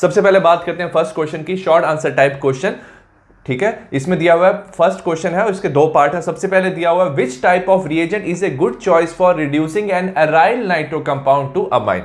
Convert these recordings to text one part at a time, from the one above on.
सबसे पहले बात करते हैं फर्स्ट क्वेश्चन की शॉर्ट आंसर टाइप क्वेश्चन ठीक है इसमें दिया हुआ है फर्स्ट क्वेश्चन है उसके दो पार्ट है सबसे पहले दिया हुआ है which type of reagent is a good choice for reducing an aryl nitro compound to amine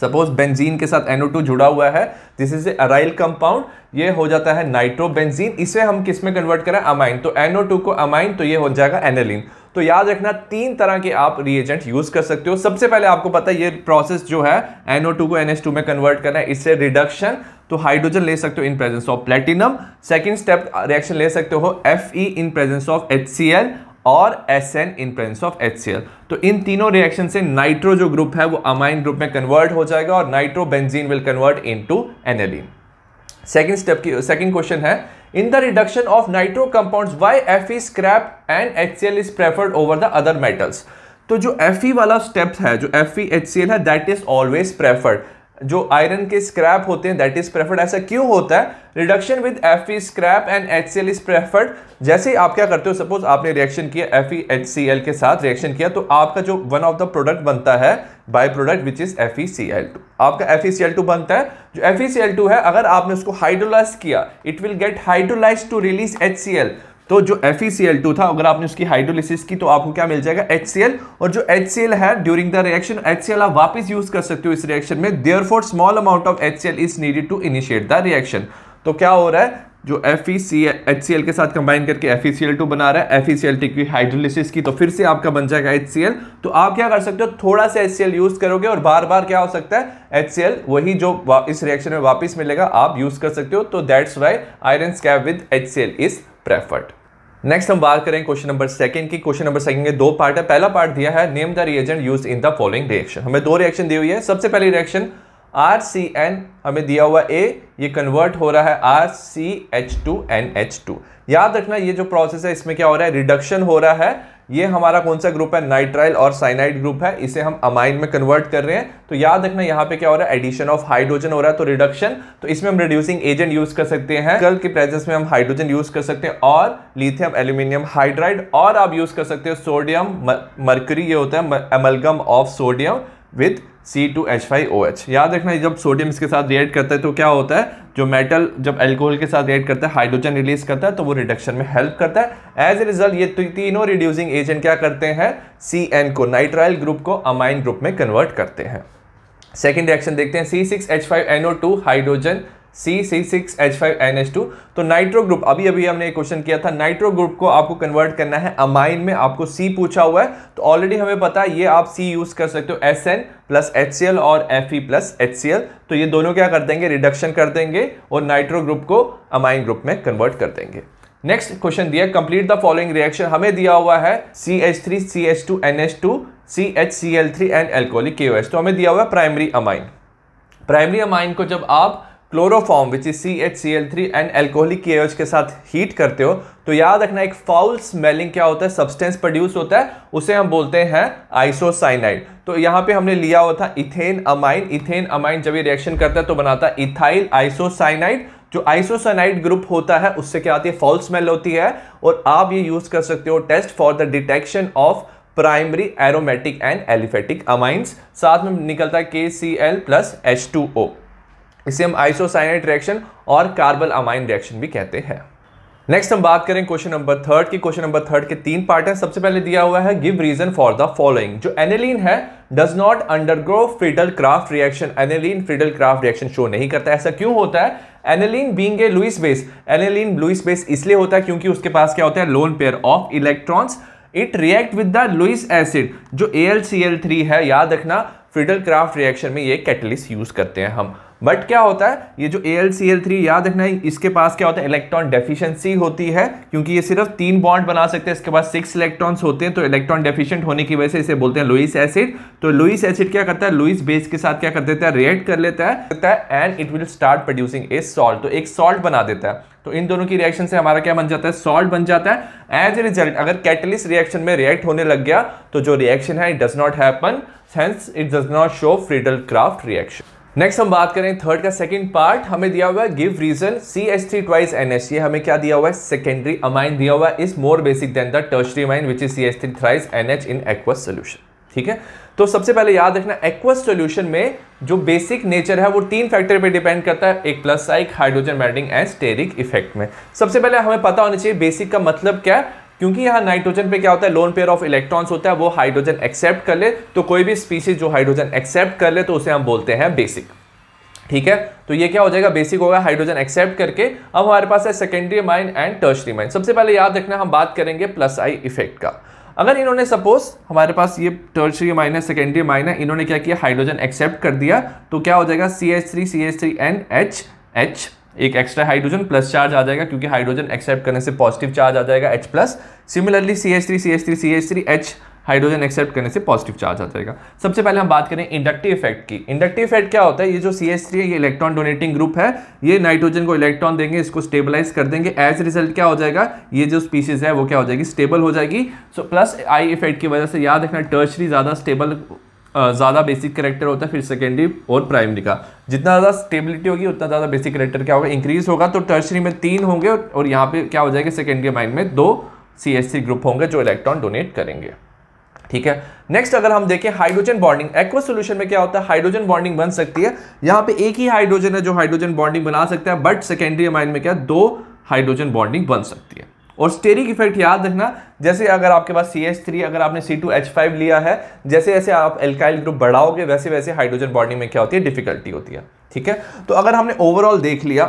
suppose benzene के साथ NO2 जुड़ा हुआ है this is a aryl compound ये हो जाता है नाइट्रो बेंजीन इसे हम किस में कन्वर्ट करें अमाइन तो NO2 को अमाइन तो ये हो जाएगा एनेलिन तो याद रखना तीन तरह के आप रिएजेंट यूज कर सकते हो सबसे पहले आपको पता है ये प्रोसेस जो है NO2 को NH2 में कन्वर्ट करना है इससे रिडक्शन तो हाइड्रोजन ले सकते हो in presence of platinum second step reaction ले सकते हो F in presence of H और S N in presence of H तो इन तीनों रिएक्शन से नाइट्रो जो ग्रुप है वो अमाइन ग्रुप में कन्वर्ट हो जाएगा और nitro benzene will convert in to aniline second step की सेकेंड क्वेश्चन है in the reduction of nitro compounds why F E scrap and HCl is preferred over the other metals तो जो F E वाला step है जो F E HCl है that is always preferred जो iron के स्क्रैप होते हैं दैट इज प्रेफर्ड ऐसा क्यों होता है reduction with F E scrap and H C L is preferred जैसे ही आप क्या करते हो सपोज आपने रिएक्शन किया F E H C L के साथ रिएक्शन किया तो आपका जो वन ऑफ द प्रोडक्ट बनता है by product which is F E C L two आपका F E C L two बनता है जो F E C L two है अगर आपने उसको हाइड्रोलाइज किया it will get hydrolyze to release H C L तो जो एफ e था अगर आपने उसकी हाइड्रोलिसिस की तो आपको क्या मिल जाएगा एच और जो एच है ड्यूरिंग द रिएक्शन एच आप वापस यूज कर सकते हो इस रिएक्शन में there small amount of H is needed to initiate the reaction तो क्या हो रहा है जो F E C H C L के साथ कंबाइन करके F E C L two बना रहा है F E C L T की हाइड्रोलिसिस की तो फिर से आपका बन जाएगा एच सी एल तो आप क्या कर सकते हो थोड़ा सा एच सी एल यूज़ करोगे और बार बार क्या हो सकता है एच सी एल वही जो इस रिएक्शन में वापस मिलेगा आप यूज़ कर सकते हो तो that's why iron scrap with H C L is preferred next हम बात करें क्वेश्चन नंबर सेकंड की क्वेश्चन नंबर सेकंड के दो पार्ट है पहला पार्ट दिया है name the reagent use in the following reaction हमें दो रिएक्शन दी हुई है सबसे पहली रिएक्शन आर सी एन हमें दिया हुआ ए ये कन्वर्ट हो रहा है R C H two N H two याद रखना ये जो प्रोसेस है इसमें क्या हो रहा है रिडक्शन हो रहा है ये हमारा कौन सा ग्रुप है नाइट्राइल और साइनाइड ग्रुप है इसे हम अमाइन में कन्वर्ट कर रहे हैं तो याद रखना यहाँ पे क्या हो रहा है एडिशन ऑफ हाइड्रोजन हो रहा है तो रिडक्शन तो इसमें हम रिड्यूसिंग एजेंट यूज कर सकते हैं कल के प्रेजेंस में हम हाइड्रोजन यूज कर सकते हैं और लिथियम एल्यूमिनियम हाइड्राइड और आप यूज कर सकते हो सोडियम मर्करी ये होता है amalgam of sodium with C two H five O H याद रखना जब सोडियम इसके साथ रिएक्ट करता है तो क्या होता है जो मेटल जब एल्कोहल के साथ रिएक्ट करता है हाइड्रोजन रिलीज करता है तो वो रिडक्शन में हेल्प करता है एज ए रिजल्ट ये तीनों रिड्यूसिंग एजेंट क्या करते हैं सी एन को नाइट्राइल ग्रुप को अमाइन ग्रुप में कन्वर्ट करते हैं सेकेंड रिएक्शन देखते हैं C six H five O two hydrogen C C six H five N H two तो नाइट्रो ग्रुप अभी अभी हमने क्वेश्चन किया था नाइट्रो ग्रुप को आपको कन्वर्ट करना है अमाइन में आपको सी पूछा हुआ है तो ऑलरेडी हमें पता है ये आप सी यूज़ कर सकते हो S N plus H C L और F E plus H C L तो ये दोनों क्या कर देंगे रिडक्शन कर देंगे और नाइट्रो ग्रुप को अमाइन ग्रुप में कन्वर्ट कर देंगे नेक्स्ट क्वेश्चन दिया कंप्लीट द फॉलोइंग रिएक्शन हमें दिया हुआ है C H three C H two N H two C H C L three and alcoholic K O S तो हमें दिया हुआ है प्राइमरी अमाइन प्राइमरी अमाइन को जब आप chloroform which is C H C L three and alcoholic K के साथ हीट करते हो तो याद रखना एक फाउल स्मेलिंग क्या होता है सब्सटेंस प्रोड्यूस होता है उसे हम बोलते हैं आइसोसाइनाइड तो यहाँ पे हमने लिया हुआ था इथेन अमाइन इथेन अमाइन जब ये रिएक्शन करता है तो बनाता है इथाइल आइसोसाइनाइड जो आइसोसाइनाइड ग्रुप होता है उससे क्या आती है फॉल स्मेल होती है और आप ये यूज कर सकते हो test for the detection of primary aromatic and aliphatic amines साथ में निकलता है K C L plus H two O इसे हम आइसोसाइनाइड रिएक्शन और कार्बन अमाइन रिएक्शन भी कहते हैं नेक्स्ट हम बात करें क्वेश्चन नंबर थर्ड की क्वेश्चन नंबर थर्ड के तीन पार्ट हैं सबसे पहले दिया हुआ है give reason for the following जो एनेलिन है does not undergo Friedel Crafts reaction एनेलिन Friedel Crafts reaction show नहीं करता ऐसा क्यों होता है aniline being a Lewis base aniline Lewis base इसलिए होता है क्योंकि उसके पास क्या होता है lone pair of electrons it react with the Lewis acid जो ए है याद रखना फ्रीडल क्राफ्ट रिएक्शन में ये कैटलिस्ट यूज करते हैं हम बट क्या होता है ये जो A L C L three याद रखना है इसके पास क्या होता है इलेक्ट्रॉन डेफिशिएंसी होती है क्योंकि ये सिर्फ तीन बॉन्ड बना सकते हैं इसके पास सिक्स इलेक्ट्रॉन्स होते हैं तो इलेक्ट्रॉन डेफिशिएंट होने की वजह से इसे बोलते हैं लुइस एसिड तो लुइस एसिड क्या करता है लुइस बेस के साथ क्या कर देता है रिएक्ट कर लेता है है and it will start producing a salt तो एक सॉल्ट बना देता है तो इन दोनों की रिएक्शन से हमारा क्या बन जाता है सॉल्ट बन जाता है एज ए रिजल्ट अगर कैटलिस्ट रिएक्शन में रिएक्ट होने लग गया तो जो रिएक्शन है it does not happen hence it does not show Friedel Crafts reaction next हम बात करें थर्ड का सेकंड पार्ट हमें दिया हुआ है give reason C S three twice N H ये हमें क्या दिया हुआ है सेकेंडरी अमाइन दिया हुआ है is more basic than the tertiary amine which is C S three thrice N H in aqueous solution ठीक है तो सबसे पहले याद रखना एक्वस सोल्यूशन में जो बेसिक नेचर है वो तीन फैक्टर पे डिपेंड करता है एक प्लस साइक hydrogen melting and steric effect में सबसे पहले हमें पता होना चाहिए बेसिक का मतलब क्या है क्योंकि यहाँ नाइट्रोजन पे क्या होता है लोन पेयर ऑफ इलेक्ट्रॉन्स होता है वो हाइड्रोजन एक्सेप्ट कर ले तो कोई भी स्पीसीज जो हाइड्रोजन एक्सेप्ट कर ले तो उसे हम बोलते हैं बेसिक ठीक है तो ये क्या हो जाएगा बेसिक होगा हाइड्रोजन एक्सेप्ट करके अब हमारे पास है secondary mine and tertiary mine सबसे पहले याद रखना हम बात करेंगे प्लस आई इफेक्ट का अगर इन्होंने सपोज हमारे पास ये टर्सरी माइन है सेकेंडरी माइन है इन्होंने क्या किया हाइड्रोजन एक्सेप्ट कर दिया तो क्या हो जाएगा C H three C H three N H H एक एक्स्ट्रा हाइड्रोजन प्लस चार्ज आ जाएगा क्योंकि हाइड्रोजन एक्सेप्ट करने से पॉजिटिव चार्ज आ जाएगा H plus similarly C H three C H three C H three H hydrogen accept करने से पॉजिटिव चार्ज आ जाएगा सबसे पहले हम बात करें इंडक्टिव इफेक्ट की इंडक्टिव इफेक्ट क्या होता है ये जो सी एच थ्री है ये इलेक्ट्रॉन डोनेटिंग ग्रुप है ये नाइट्रोजन को इलेक्ट्रॉन देंगे इसको स्टेबलाइज कर देंगे एज रिजल्ट क्या हो जाएगा ये जो स्पीसीज है वो क्या हो जाएगी स्टेबल हो जाएगी सो प्लस आई इफेक्ट की वजह से याद रखना टर्चरी ज़्यादा स्टेबल ज़्यादा बेसिक करेक्टर होता है फिर सेकेंडरी और प्राइमरी का जितना ज़्यादा स्टेबिलिटी होगी उतना ज़्यादा बेसिक करेक्टर क्या होगा इंक्रीज होगा तो टर्सरी में तीन होंगे और यहाँ पे क्या हो जाएगा सेकेंडरी अमाइंड में दो सी ग्रुप होंगे जो इलेक्ट्रॉन डोनेट करेंगे ठीक है नेक्स्ट अगर हम देखें हाइड्रोजन बॉन्डिंग एक्व सोल्यूशन में क्या होता है हाइड्रोजन बॉन्डिंग बन सकती है यहाँ पे एक ही हाइड्रोजन है जो हाइड्रोजन बॉन्डिंग बना सकता है बट सेकेंडरी अमाइंड में क्या दो हाइड्रोजन बॉन्डिंग बन सकती है और स्टेरिक इफेक्ट याद रखना जैसे अगर आपके पास सी एच थ्री अगर आपने सी टू एच फाइव लिया है जैसे जैसे आप एल्काइल ग्रुप बढ़ाओगे वैसे वैसे हाइड्रोजन बॉडी में क्या होती है डिफिकल्टी होती है ठीक है तो अगर हमने ओवरऑल देख लिया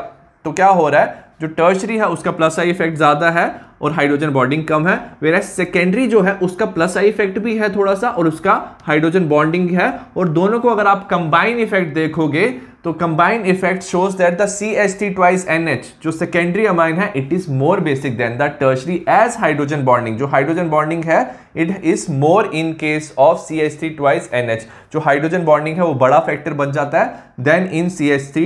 तो क्या हो रहा है जो टर्शरी है उसका प्लस आई इफेक्ट ज़्यादा है और हाइड्रोजन बॉन्डिंग कम है वेरा सेकेंडरी जो है उसका प्लस आई इफेक्ट भी है थोड़ा सा और उसका हाइड्रोजन बॉन्डिंग है और दोनों को अगर आप कंबाइन इफेक्ट देखोगे तो combined effect shows that the C H T twice N H जो सेकेंडरी अमाइन है it is more basic than the tertiary as hydrogen bonding जो हाइड्रोजन बॉन्डिंग है it is more in case of C H T twice N H जो hydrogen bonding है वो बड़ा factor बन जाता है then in C H T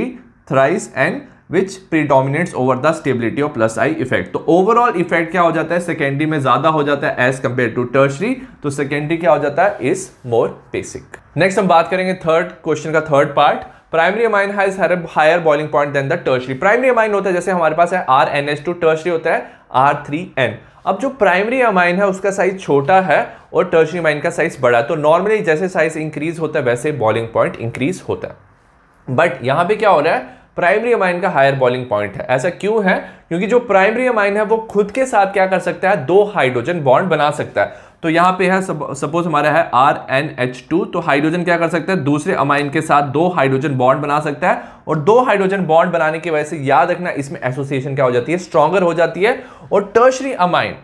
thrice and which predominates over the stability of plus I effect तो overall effect क्या हो जाता है सेकेंडरी में ज्यादा हो जाता है एज कंपेयर टू टर्शरी तो सेकेंडरी क्या हो जाता है इज मोर बेसिक नेक्स्ट हम बात करेंगे थर्ड क्वेश्चन का third part primary amine has higher boiling point than the tertiary primary amine होता है जैसे हमारे पास है R N S two tertiary होता है आर थ्री एन अब जो प्राइमरी अमाइन है उसका साइज छोटा है और टर्शरी अमाइन का साइज बड़ा तो नॉर्मली जैसे साइज इंक्रीज होता है वैसे बॉलिंग पॉइंट इंक्रीज होता है बट यहां पे क्या हो रहा है प्राइमरी अमाइन का हायर बॉलिंग पॉइंट है ऐसा क्यों है क्योंकि जो प्राइमरी अमाइन है वो खुद के साथ क्या कर सकता है दो हाइड्रोजन बॉन्ड बना सकता है तो यहाँ पे है सपोज हमारा है आर एन एच टू तो हाइड्रोजन क्या कर सकता है दूसरे अमाइन के साथ दो हाइड्रोजन बॉन्ड बना सकता है और दो हाइड्रोजन बॉन्ड बनाने की वजह से याद रखना इसमें एसोसिएशन क्या हो जाती है स्ट्रॉगर हो जाती है और टर्शरी अमाइन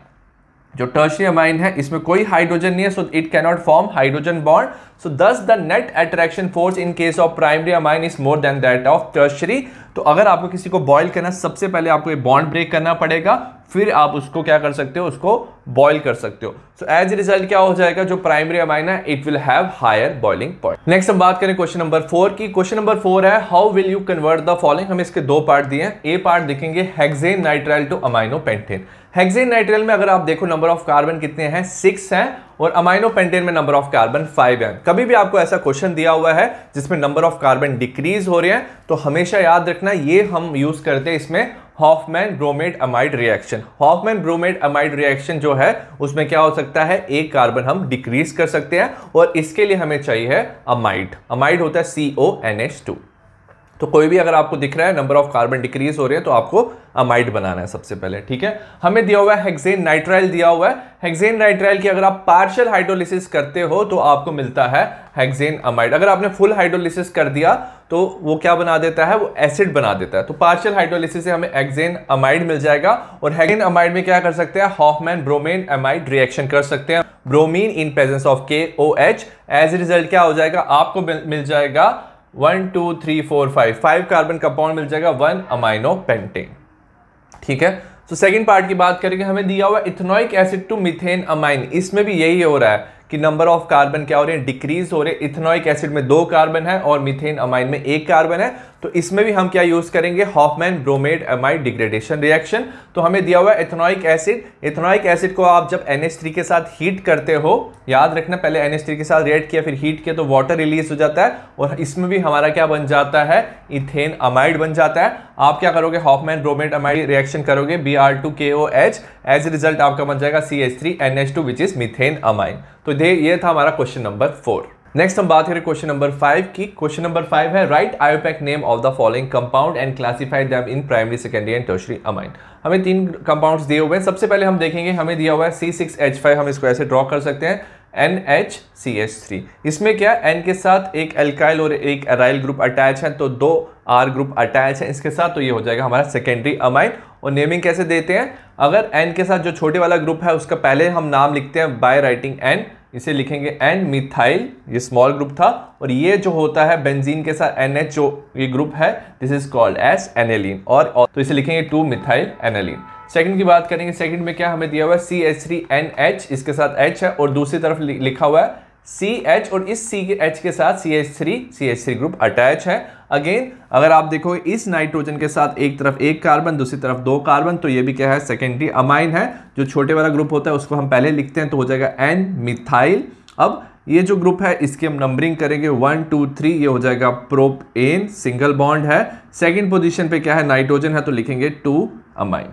जो टर्शरी अमाइन है इसमें कोई हाइड्रोजन नहीं है so it cannot form hydrogen bond so thus the net attraction force in case of primary amine is more than that of tertiary तो अगर आपको किसी को बॉयल करना सबसे पहले आपको ये बॉन्ड ब्रेक करना पड़ेगा फिर आप उसको क्या कर सकते हो उसको बॉयल कर सकते हो सो एज रिजल्ट क्या हो जाएगा जो प्राइमरी अमाइन है it will have higher boiling point next हम बात करें क्वेश्चन नंबर फोर की क्वेश्चन नंबर फोर है how will you convert the following हम इसके दो पार्ट दिए हैं ए पार्ट देखेंगे hexane nitrile to amino pentane hexane nitrile में अगर आप देखो नंबर ऑफ कार्बन कितने हैं सिक्स हैं और अमाइनो पेंटेन में नंबर ऑफ कार्बन फाइव है कभी भी आपको ऐसा क्वेश्चन दिया हुआ है जिसमें नंबर ऑफ कार्बन डिक्रीज हो रहे हैं तो हमेशा याद रखना ये हम यूज करते हैं इसमें Hofmann ब्रोमेड amide reaction Hofmann ब्रोमेड amide reaction जो है उसमें क्या हो सकता है एक कार्बन हम डिक्रीज कर सकते हैं और इसके लिए हमें चाहिए अमाइड अमाइड होता है C O N H two तो कोई भी अगर आपको दिख रहा है नंबर ऑफ कार्बन डिक्रीज हो रहे हैं तो आपको अमाइड बनाना है सबसे पहले ठीक है हमें दिया हुआ है हेक्सेन नाइट्राइल दिया हुआ है हेक्सेन नाइट्राइल की अगर आप पार्शियल हाइड्रोलिसिस करते हो तो आपको मिलता है हेक्सेन अमाइड अगर आपने फुल हाइड्रोलिसिस कर दिया तो वो क्या बना देता है वो एसिड बना देता है तो पार्शियल हाइड्रोलिसिस से हमें एक्जेन अमाइड मिल जाएगा और हेगेन अमाइड में क्या कर सकते हैं हॉफमैन ब्रोमेन अमाइड रिएक्शन कर सकते हैं ब्रोमीन इन प्रेजेंस ऑफ के ओ एच एज रिजल्ट क्या हो जाएगा आपको मिल जाएगा one two three four five five carbon compound मिल जाएगा वन अमाइनो पेंटेन ठीक है तो सेकंड पार्ट की बात करेंगे हमें दिया हुआ ethanoic acid to methane amine इसमें भी यही हो रहा है कि नंबर ऑफ कार्बन क्या हो रहे हैं डिक्रीज हो रहे हैं इथेनोइक एसिड में दो कार्बन है और मिथेन अमाइन में एक कार्बन है तो इसमें भी हम क्या यूज करेंगे Hofmann bromide amide degradation reaction तो हमें दिया हुआ है इथेनॉइक एसिड इथेनॉइक एसिड को आप जब NH3 के साथ हीट करते हो याद रखना पहले NH3 के साथ रिएक्ट किया फिर हीट किया तो वाटर रिलीज हो जाता है और इसमें भी हमारा क्या बन जाता है इथेन अमाइड बन जाता है आप क्या करोगे हॉफमैन ब्रोमेड अमाइड रिएक्शन करोगे B R two K O H as result आपका बन जाएगा C H three N H two which is methane amine तो ये था हमारा क्वेश्चन नंबर फोर नेक्स्ट हम बात करें क्वेश्चन नंबर फाइव की क्वेश्चन नंबर फाइव है write IUPAC name of the following compound and classified them in primary secondary and tertiary amine हमें तीन कंपाउंड्स दिए हुए हैं सबसे पहले हम देखेंगे हमें दिया हुआ है सी सिक्स एच फाइव हम इसको ऐसे ड्रॉ कर सकते हैं N H C H three इसमें क्या एन के साथ एक एल्काइल और एक एराइल ग्रुप अटैच है तो दो आर ग्रुप अटैच है इसके साथ तो ये हो जाएगा हमारा सेकेंडरी अमाइन और नेमिंग कैसे देते हैं अगर एन के साथ जो छोटे वाला ग्रुप है उसका पहले हम नाम लिखते हैं बाय राइटिंग एन इसे लिखेंगे एन मिथाइल ये स्मॉल ग्रुप था और ये जो होता है बेंजीन के साथ एन जो ये ग्रुप है this is called as aniline और तो इसे लिखेंगे टू मिथाइल एनेलिन सेकंड की बात करेंगे सेकंड में क्या हमें दिया हुआ है C H three N H इसके साथ एच है और दूसरी तरफ लिखा हुआ है सी एच और इस सी एच के साथ C H three C H three group attach है अगेन अगर आप देखो इस नाइट्रोजन के साथ एक तरफ एक कार्बन दूसरी तरफ दो कार्बन तो ये भी क्या है सेकेंडरी अमाइन है जो छोटे वाला ग्रुप होता है उसको हम पहले लिखते हैं तो हो जाएगा एन मिथाइल अब ये जो ग्रुप है इसकी हम नंबरिंग करेंगे वन टू थ्री ये हो जाएगा प्रोप एन सिंगल बॉन्ड है सेकेंड पोजिशन पे क्या है नाइट्रोजन है तो लिखेंगे टू अमाइन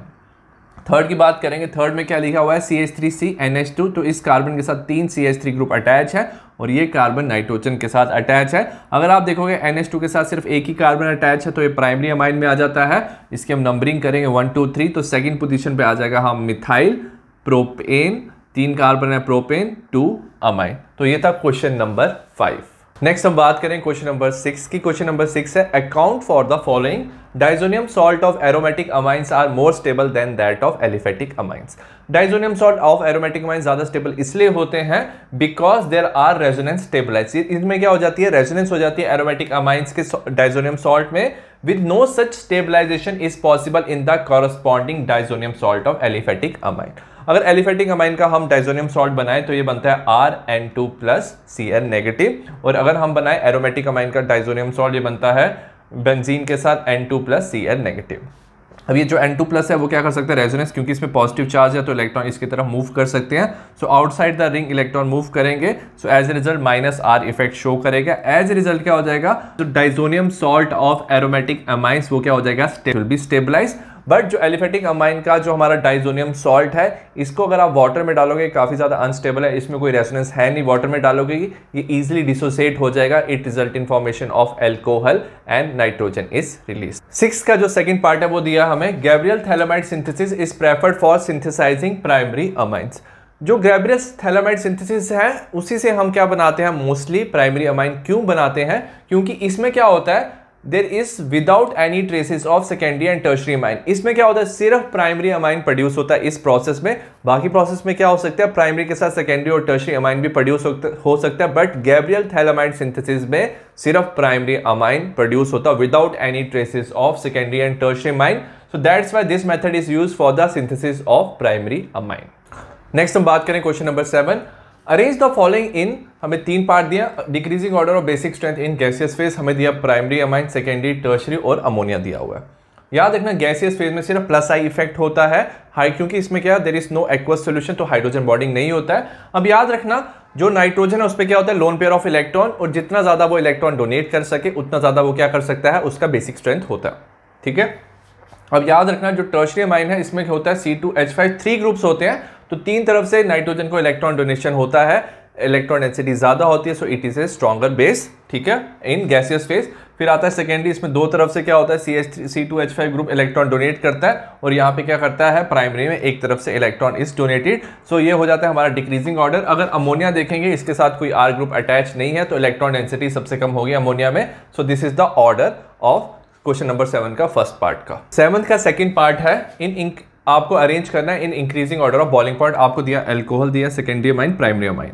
थर्ड की बात करेंगे थर्ड में क्या लिखा हुआ है C H three C N H two तो इस कार्बन के साथ तीन C H three group attach है और ये कार्बन नाइट्रोजन के साथ अटैच है अगर आप देखोगे एन के साथ सिर्फ एक ही कार्बन अटैच है तो ये प्राइमरी अमाइन में आ जाता है इसकी हम नंबरिंग करेंगे वन टू थ्री तो सेकेंड पोजिशन पर आ जाएगा हम मिथाइल प्रोपेन तीन कार्बन है प्रोपेन टू अमाइन तो ये था क्वेश्चन नंबर फाइव नेक्स्ट हम बात करें क्वेश्चन नंबर सिक्स की क्वेश्चन नंबर सिक्स है account for the following diazonium salt of aromatic amines are more stable than that of aliphatic amines diazonium salt of aromatic amines ज़्यादा stable इसलिए होते हैं because there are resonance stabilize इनमें क्या हो जाती है रेजोनेंस हो जाती है एरोमेटिक अमाइंस के डाइजोनियम सॉल्ट में with no such stabilization is possible in the corresponding diazonium salt of aliphatic amines अगर एलिफेटिक अमाइन का हम डाइजोनियम सॉल्ट बनाएं तो ये बनता है R N two plus C N negative और अगर हम बनाएं एरोमेटिक अमाइन का डाइजोनियम सॉल्ट ये बनता है बेंजीन के साथ N two plus C N negative अब ये जो N2 प्लस है वो क्या कर सकते हैं रेजोनेंस क्योंकि इसमें पॉजिटिव चार्ज है तो इलेक्ट्रॉन इसकी तरफ मूव कर सकते हैं so outside the ring electron move करेंगे so as a result minus R effect show करेगा एज ए रिजल्ट क्या हो जाएगा तो diazonium salt of aromatic amines वो क्या हो जाएगा स्टेबल बी स्टेबलाइज बट जो एलिफेटिक अमाइन का जो हमारा डाइजोनियम सॉल्ट है इसको अगर आप वाटर में डालोगे काफ़ी ज़्यादा अनस्टेबल है इसमें कोई रेसोनेंस है नहीं वाटर में डालोगे ये इजिली डिसोसिएट हो जाएगा it result in formation of alcohol and nitrogen is release six का जो सेकेंड पार्ट है वो दिया हमें Gabriel phthalimide synthesis is preferred for synthesizing primary amines जो ग्रेबरियस थैलामाइड सिंथेसिस है उसी से हम क्या बनाते हैं मोस्टली प्राइमरी अमाइन क्यों बनाते हैं क्योंकि इसमें क्या होता है there is without any traces of secondary and tertiary amine इसमें क्या होता है सिर्फ प्राइमरी अमाइन प्रोड्यूस होता है इस प्रोसेस में बाकी प्रोसेस में क्या हो सकता है प्राइमरी के साथ सेकेंडरी और टर्शरी अमाइन भी प्रोड्यूस हो सकता है बट गैब्रियल थैलामाइन सिंथेसिस में सिर्फ प्राइमरी अमाइन प्रोड्यूस होता है without any traces of secondary and tertiary amine so that's why this method is use for the synthesis of primary amine next हम बात करें question number seven arrange the following in हमें तीन part दिया decreasing order of basic strength in gaseous phase हमें दिया primary amine secondary tertiary और ammonia दिया हुआ है याद रखना गैसियस फेज में सिर्फ प्लस आई इफेक्ट होता है हाई क्योंकि इसमें क्या there is no aqueous solution तो हाइड्रोजन बॉडिंग नहीं होता है अब याद रखना जो नाइट्रोजन है उस पर क्या होता है लोन पेयर ऑफ इलेक्ट्रॉन और जितना ज़्यादा वो इलेक्ट्रॉन डोनेट कर सके उतना ज़्यादा वो क्या कर सकता है उसका बेसिक स्ट्रेंथ होता है ठीक है अब याद रखना जो टर्शरी माइन है इसमें क्या होता है C two H five three groups होते हैं तो तीन तरफ से नाइट्रोजन को इलेक्ट्रॉन डोनेशन होता है इलेक्ट्रॉन डेंसिटी ज़्यादा होती है so it is a stronger base ठीक है इन गैसियस फेस फिर आता है सेकेंडरी इसमें दो तरफ से क्या होता है C H C two H five group electron donate करता है और यहाँ पे क्या करता है प्राइमरी में एक तरफ से इलेक्ट्रॉन इज डोनेटेड सो ये हो जाता है हमारा डिक्रीजिंग ऑर्डर अगर अमोनिया देखेंगे इसके साथ कोई आर ग्रुप अटैच नहीं है तो इलेक्ट्रॉन डेंसिटी सबसे कम होगी अमोनिया में so this is the order of question number seven का फर्स्ट पार्ट का सेवन का सेकेंड पार्ट है इन इंक आपको अरेंज करना है in increasing order of boiling point आपको दिया एल्कोहल दिया सेकेंडरी माइंड प्राइमरी माइंड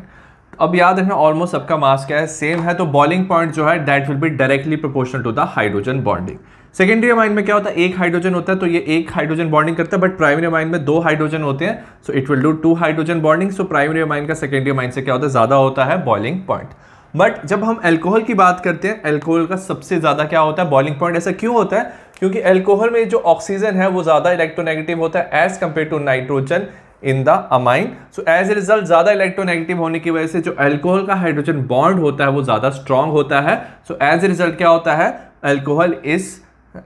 अब याद रखना ऑलमोस्ट सबका मास क्या है सेम है तो बॉलिंग पॉइंट जो है that will be directly proportional to the hydrogen bonding secondary amine में क्या होता है एक हाइड्रोजन होता है तो ये एक हाइड्रोजन बॉन्डिंग करता है बट प्राइमरी माइन में दो हाइड्रोजन होते हैं so it will do two hydrogen bonding so primary amine का सेकेंडरी माइन से क्या होता है ज़्यादा होता है बॉलिंग पॉइंट बट जब हम एल्कोहल की बात करते हैं एल्कोहल का सबसे ज़्यादा क्या होता है बॉलिंग पॉइंट ऐसा क्यों होता है क्योंकि एल्कोहल में जो ऑक्सीजन है वो ज़्यादा इलेक्ट्रोनेगेटिव होता है as compare to nitrogen in the amine so as a result ज़्यादा इलेक्ट्रोनेगेटिव होने की वजह से जो एल्कोहल का हाइड्रोजन बॉन्ड होता है वो ज़्यादा स्ट्रांग होता है सो एज ए रिजल्ट क्या होता है एल्कोहल इज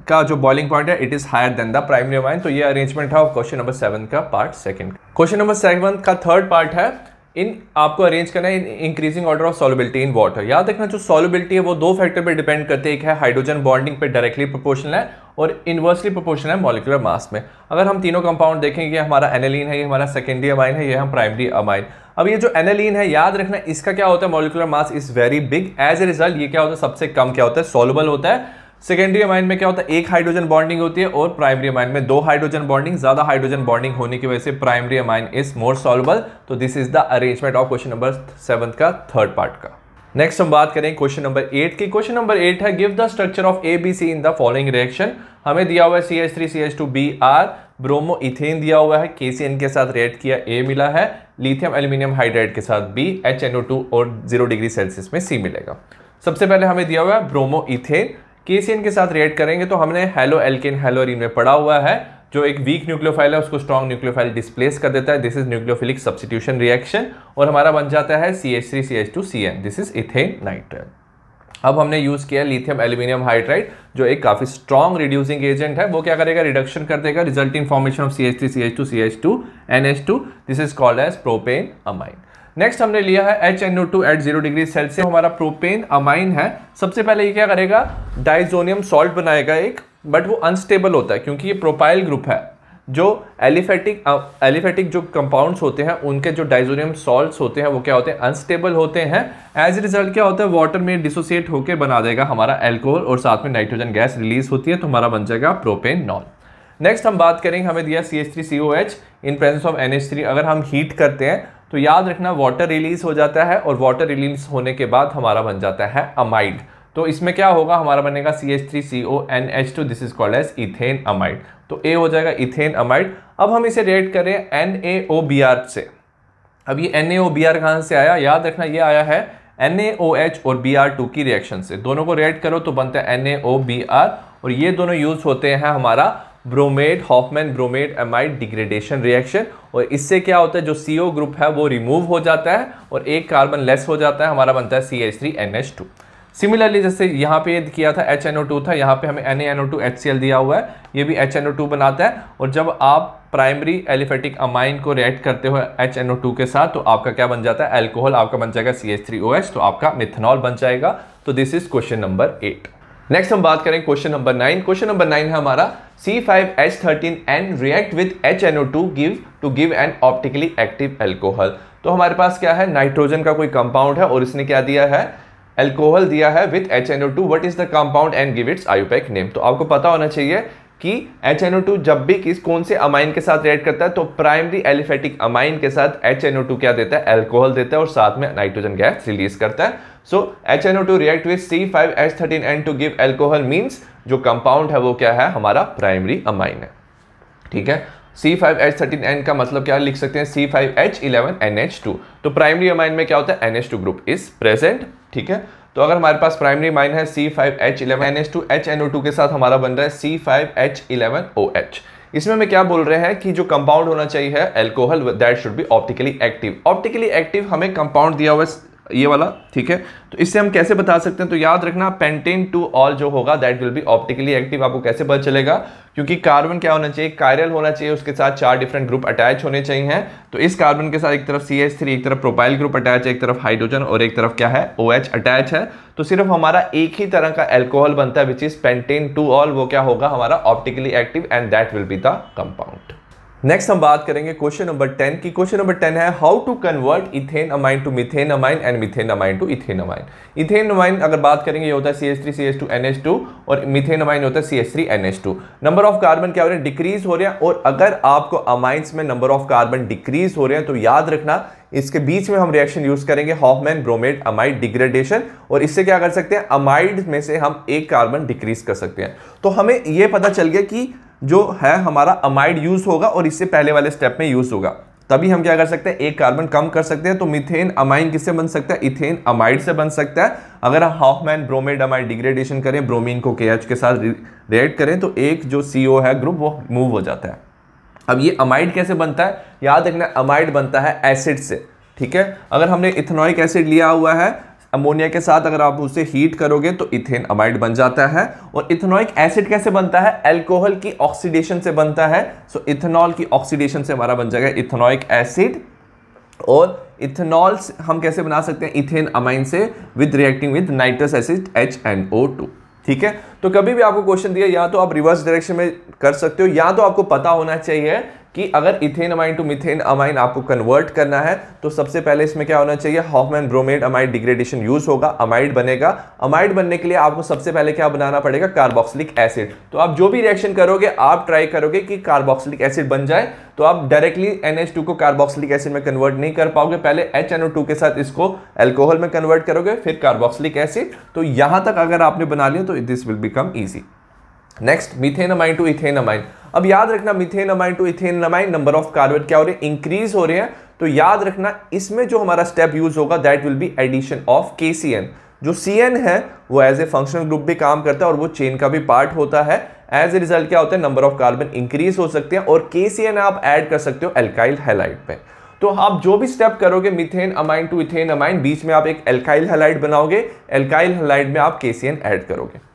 का जो बॉइलिंग पॉइंट है it is higher than the primary amine तो ये अरेंजमेंट है क्वेश्चन नंबर सेवन का part second question number seven का थर्ड पार्ट है इन आपको अरेंज करना है in increasing order of solubility in water याद रखना जो सॉलिबिलिटी है वो दो फैक्टर पे डिपेंड करते हैं एक है हाइड्रोजन बॉन्डिंग पे डायरेक्टली प्रोपोर्शनल है और इन्वर्सली प्रोपोर्शन है मॉलिकुलर मास में अगर हम तीनों कंपाउंड देखेंगे ये हमारा एनेलिन है ये हमारा सेकेंडरी अमाइन है ये हम प्राइमरी अमाइन अब ये जो एनेलिन है याद रखना इसका क्या होता है molecular mass is very big as a result ये क्या होता है सबसे कम क्या होता है सोलबल होता है सेकेंडरी अमाइन में क्या होता है एक हाइड्रोजन बॉन्डिंग होती है और प्राइमरी अमाइन में दो हाइड्रोजन बॉन्डिंग ज्यादा हाइड्रोजन बॉन्डिंग होने की वजह से primary amine is more soluble तो this is the arrangement of question number seven का थर्ड पार्ट का नेक्स्ट हम बात करें क्वेश्चन नंबर एट की क्वेश्चन नंबर एट है give the structure of A B C in the following reaction हमें दिया हुआ है C H three C H two B R bromo ethane दिया हुआ है के सी एन के साथ रेड किया ए मिला है लिथियम एल्यूमिनियम हाइड्राइड के साथ B H N O two और जीरो डिग्री सेल्सियस में सी मिलेगा सबसे पहले हमें दिया हुआ है ब्रोमो इथेन के सी एन के साथ रेड करेंगे तो हमने हेलो एल्केन हेलोरिन में पढ़ा हुआ है जो एक वीक न्यूक्लियोफाइल है उसको स्ट्रॉन्ग न्यूक्लियोफाइल डिस्प्लेस कर देता है this is nucleophilic substitution reaction और हमारा बन जाता है C H three C H two C N this is ethane nitrate अब हमने यूज़ किया लिथियम एल्यूमिनियम हाइड्राइड जो एक काफ़ी स्ट्रॉन्ग रिड्यूसिंग एजेंट है वो क्या करेगा रिडक्शन कर देगा resulting formation of C H three C H two C H two N H two this is called as propane amine next हमने लिया है H N O two at zero degree Celsius हमारा propane amine है सबसे पहले ये क्या करेगा डाइजोनियम सॉल्ट बनाएगा एक बट वो अनस्टेबल होता है क्योंकि ये प्रोपाइल ग्रुप है जो एलिफेटिक एलिफेटिक जो कंपाउंड्स होते हैं उनके जो डाइजोरियम सॉल्ट्स होते हैं वो क्या होते हैं अनस्टेबल होते हैं एज रिजल्ट क्या होता है वाटर में डिसोसिएट होकर बना देगा हमारा एल्कोहल और साथ में नाइट्रोजन गैस रिलीज होती है तो हमारा बन जाएगा प्रोपेन नॉल नेक्स्ट हम बात करेंगे हमें दिया C H three C O H in presence of N H three अगर हम हीट करते हैं तो याद रखना वाटर रिलीज हो जाता है और वाटर रिलीज होने के बाद हमारा बन जाता है अमाइड तो इसमें क्या होगा हमारा बनेगा C H three C O N H two this is called as ethane amide तो ए हो जाएगा इथेन अमाइड अब हम इसे रेड करें N A O B R से अब ये N A O B R कहाँ से आया याद रखना ये आया है एन ए ओ एच और बी आर टू की रिएक्शन से दोनों को रेड करो तो बनता है N A O B R और ये दोनों यूज़ होते हैं हमारा bromide Hofmann bromide amide degradation reaction और इससे क्या होता है जो सी ओ ग्रुप है वो रिमूव हो जाता है और एक कार्बन लेस हो जाता है हमारा बनता है C H three N H two similarly जैसे यहाँ पे ये किया था एच था यहाँ पे हमें एन ए दिया हुआ है ये भी एच बनाता है और जब आप प्राइमरी एलिफेटिक अमाइन को रिएक्ट करते हो एच के साथ तो आपका क्या बन जाता है एल्कोहल आपका बन जाएगा सी तो आपका मिथनॉल बन जाएगा तो this is question number eight next हम बात करें question number nine question number nine है हमारा C5H13N react with HNO2 give to give an optically active alcohol तो हमारे पास क्या है नाइट्रोजन का कोई कंपाउंड है और इसने क्या दिया है एल्कोहल दिया है with H N O two what is the compound and give its IUPAC name तो आपको पता होना चाहिए कि एच एन ओ टू जब भी किस कौन से अमाइन के साथ रिएक्ट करता है तो प्राइमरी एलिफेटिक अमाइन के साथ एच एन ओ टू क्या देता है एल्कोहल देता है और साथ में नाइट्रोजन गैस रिलीज करता है so H N O two react with C five H thirteen N two give alcohol means जो कंपाउंड है वो क्या है हमारा प्राइमरी अमाइन है ठीक है C five H thirteen N का मतलब क्या लिख सकते हैं C five H eleven N H two तो प्राइमरी अमाइन में क्या होता है N H two group is present ठीक है तो अगर हमारे पास प्राइमरी माइन है C five H eleven N H two H N O two के साथ हमारा बन रहा है C five H eleven O H इसमें हमें क्या बोल रहे हैं कि जो कंपाउंड होना चाहिए alcohol that should be optically active optically active हमें कंपाउंड दिया हुआ ये वाला ठीक है तो इससे हम कैसे बता सकते हैं तो याद रखना पेंटेन टू ऑल जो होगा that will be optically active आपको कैसे पता चलेगा क्योंकि कार्बन क्या होना चाहिए कायरल होना चाहिए उसके साथ चार डिफरेंट ग्रुप अटैच होने चाहिए तो इस कार्बन के साथ एक तरफ सी एच थ्री एक तरफ प्रोपाइल ग्रुप अटैच है एक तरफ हाइड्रोजन और एक तरफ क्या है ओ OH अटैच है तो सिर्फ हमारा एक ही तरह का एल्कोहल बनता है which is pentane two ol वो क्या होगा हमारा optically active and that will be the compound next हम बात करेंगे क्वेश्चन नंबर टेन की क्वेश्चन नंबर टेन है how to convert ethane amine to methane amine and methane amine to ethane amine ethane amine अगर बात करेंगे ये होता है C S three C S two N H two और methane amine होता है C S three N H two number of carbon क्या हो रहे हैं डिक्रीज हो रहे हैं और अगर आपको अमाइंस में नंबर ऑफ कार्बन डिक्रीज हो रहे हैं तो याद रखना इसके बीच में हम रिएक्शन यूज करेंगे हॉफमैन ब्रोमेट अमाइड डिग्रेडेशन और इससे क्या कर सकते हैं अमाइड में से हम एक कार्बन डिक्रीज कर सकते हैं तो हमें यह पता चल गया कि जो है हमारा अमाइड यूज होगा और इससे पहले वाले स्टेप में यूज होगा तभी हम क्या कर सकते हैं एक कार्बन कम कर सकते हैं तो मिथेन अमाइन किससे बन सकता है इथेन अमाइड से बन सकता है अगर हम हॉफमैन ब्रोमेड अमाइड डिग्रेडेशन करें ब्रोमीन को के के साथ रिएक्ट करें तो एक जो सी है ग्रुप वो मूव हो जाता है अब ये अमाइड कैसे बनता है याद रखना अमाइड बनता है एसिड से ठीक है अगर हमने इथेनॉइक एसिड लिया हुआ है अमोनिया के साथ अगर आप उसे हीट करोगे तो इथेन अमाइड बन जाता है और इथेनॉइक एसिड कैसे बनता है एल्कोहल की ऑक्सीडेशन से बनता है सो so, इथेनॉल की ऑक्सीडेशन से हमारा बन जाएगा इथेनॉइक एसिड और इथेनॉल हम कैसे बना सकते हैं इथेन अमाइन से with reacting with nitrous acid H N O two ठीक है तो कभी भी आपको क्वेश्चन दिया या तो आप रिवर्स डायरेक्शन में कर सकते हो या तो आपको पता होना चाहिए कि अगर ethane amine to methane amine आपको कन्वर्ट करना है तो सबसे पहले इसमें क्या होना चाहिए हॉफमैन ब्रोमेड अमाइड डिग्रेडेशन यूज होगा अमाइड बनेगा अमाइड बनने के लिए आपको सबसे पहले क्या बनाना पड़ेगा कार्बोक्सिलिक एसिड तो आप जो भी रिएक्शन करोगे आप ट्राई करोगे कि कार्बोक्सिलिक एसिड बन जाए तो आप डायरेक्टली NH2 को कार्बोक्सिलिक एसिड में कन्वर्ट नहीं कर पाओगे पहले एच के साथ इसको एल्कोहल में कन्वर्ट करोगे फिर कार्बोक्सिलिक एसिड तो यहां तक अगर आपने बना लिया तो this will become easy next methanamine to ethanamine अब याद रखना methanamine to ethanamine number of carbon क्या हो रहे हैं इंक्रीज हो रहे हैं तो याद रखना इसमें जो हमारा स्टेप यूज होगा that will be addition of K जो सी है वो एज ए फंक्शनल ग्रुप भी काम करता है और वो चेन का भी पार्ट होता है एज ए रिजल्ट क्या होता है नंबर ऑफ कार्बन इंक्रीज हो सकते हैं और के आप ऐड कर सकते हो एल्काइल हेलाइट पे तो आप जो भी स्टेप करोगे methane amine to ethane amine बीच में आप एक एल्काइल हेलाइट बनाओगे एल्काइल हेलाइट में आप के ऐड करोगे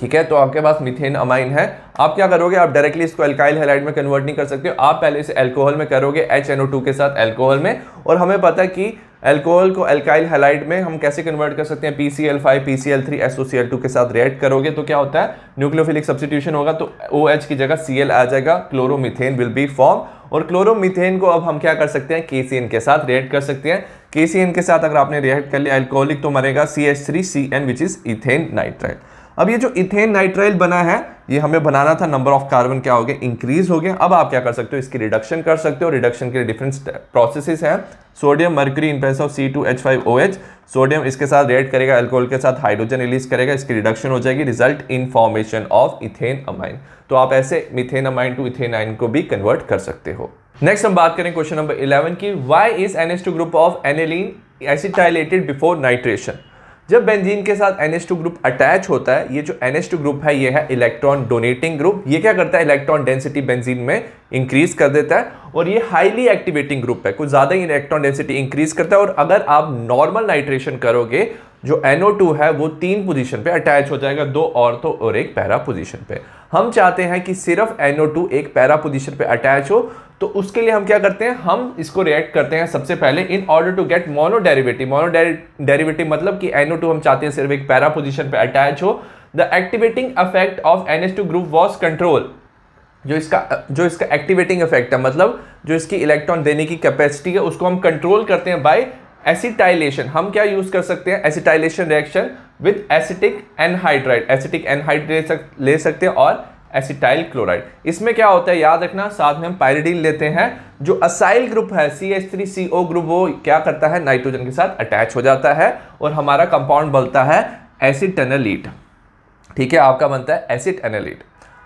ठीक है तो आपके पास मिथेन अमाइन है आप क्या करोगे आप डायरेक्टली इसको एल्काइल हेलाइड में कन्वर्ट नहीं कर सकते हो आप पहले इसे एल्कोहल में करोगे टू के साथ एल्कोहल में और हमें पता है कि एल्कोहल को एल्काइल हेलाइड में हम कैसे कन्वर्ट कर सकते हैं P C L five P C L three S O C L two के साथ रिएक्ट करोगे तो क्या होता है न्यूक्लियोफिलिक सब्सिट्यूशन होगा तो ओ OH एच की जगह सी एल आ जाएगा क्लोरोमिथेन विल बी फॉर्म और क्लोरोमिथेन को अब हम क्या कर सकते हैं के सी एन के साथ रिएक्ट कर सकते हैं के सी एन के साथ अगर आपने रिएक्ट कर लिया एल्कोहलिक तो मरेगा C H three C N which is ethane nitride अब ये जो इथेन नाइट्राइल बना है ये हमें बनाना था नंबर ऑफ कार्बन क्या हो गया इंक्रीज हो गया अब आप क्या कर सकते हो इसकी रिडक्शन कर सकते हो रिडक्शन के डिफरेंट प्रोसेसेस हैं sodium mercury in place of C two H five O H sodium इसके साथ रेड करेगा एल्कोहल के साथ हाइड्रोजन रिलीज करेगा इसकी रिडक्शन हो जाएगी result in formation of ethane amine तो आप ऐसे मिथेन अमाइन टू आइन को भी कन्वर्ट कर सकते हो नेक्स्ट हम बात करें क्वेश्चन नंबर इलेवन की why is N S two group of aniline acetylated before nitration जब बेंजीन के साथ NH2 ग्रुप अटैच होता है ये जो NH2 ग्रुप है ये है इलेक्ट्रॉन डोनेटिंग ग्रुप ये क्या करता है इलेक्ट्रॉन डेंसिटी बेंजीन में इंक्रीज कर देता है और ये हाईली एक्टिवेटिंग ग्रुप है कुछ ज़्यादा ही इलेक्ट्रॉन डेंसिटी इंक्रीज करता है और अगर आप नॉर्मल नाइट्रेशन करोगे जो NO2 है वो तीन पोजीशन पे अटैच हो जाएगा दो औरतों और एक पैरा पोजीशन पे हम चाहते हैं कि सिर्फ NO2 एक पैरा पोजीशन पे अटैच हो तो उसके लिए हम क्या करते हैं हम इसको रिएक्ट करते हैं सबसे पहले in order to get mono derivative mono derivative मतलब कि NO2 हम चाहते हैं सिर्फ एक पैरा पोजिशन पे अटैच हो the activating affect of two group was control जो इसका जो इसका एक्टिवेटिंग इफेक्ट है मतलब जो इसकी इलेक्ट्रॉन देने की कैपेसिटी है उसको हम कंट्रोल करते हैं बाय एसिटाइलेशन हम क्या यूज कर सकते हैं acetylation reaction with acetic anhydride acetic anhydrate ले, सक, ले सकते हैं और एसिटाइल क्लोराइड इसमें क्या होता है याद रखना साथ में हम पायरिडीन लेते हैं जो असाइल ग्रुप है C H three C O group वो क्या करता है नाइट्रोजन के साथ अटैच हो जाता है और हमारा कंपाउंड बनता है एसिड एनालीट ठीक है आपका बनता है एसिड एनालीट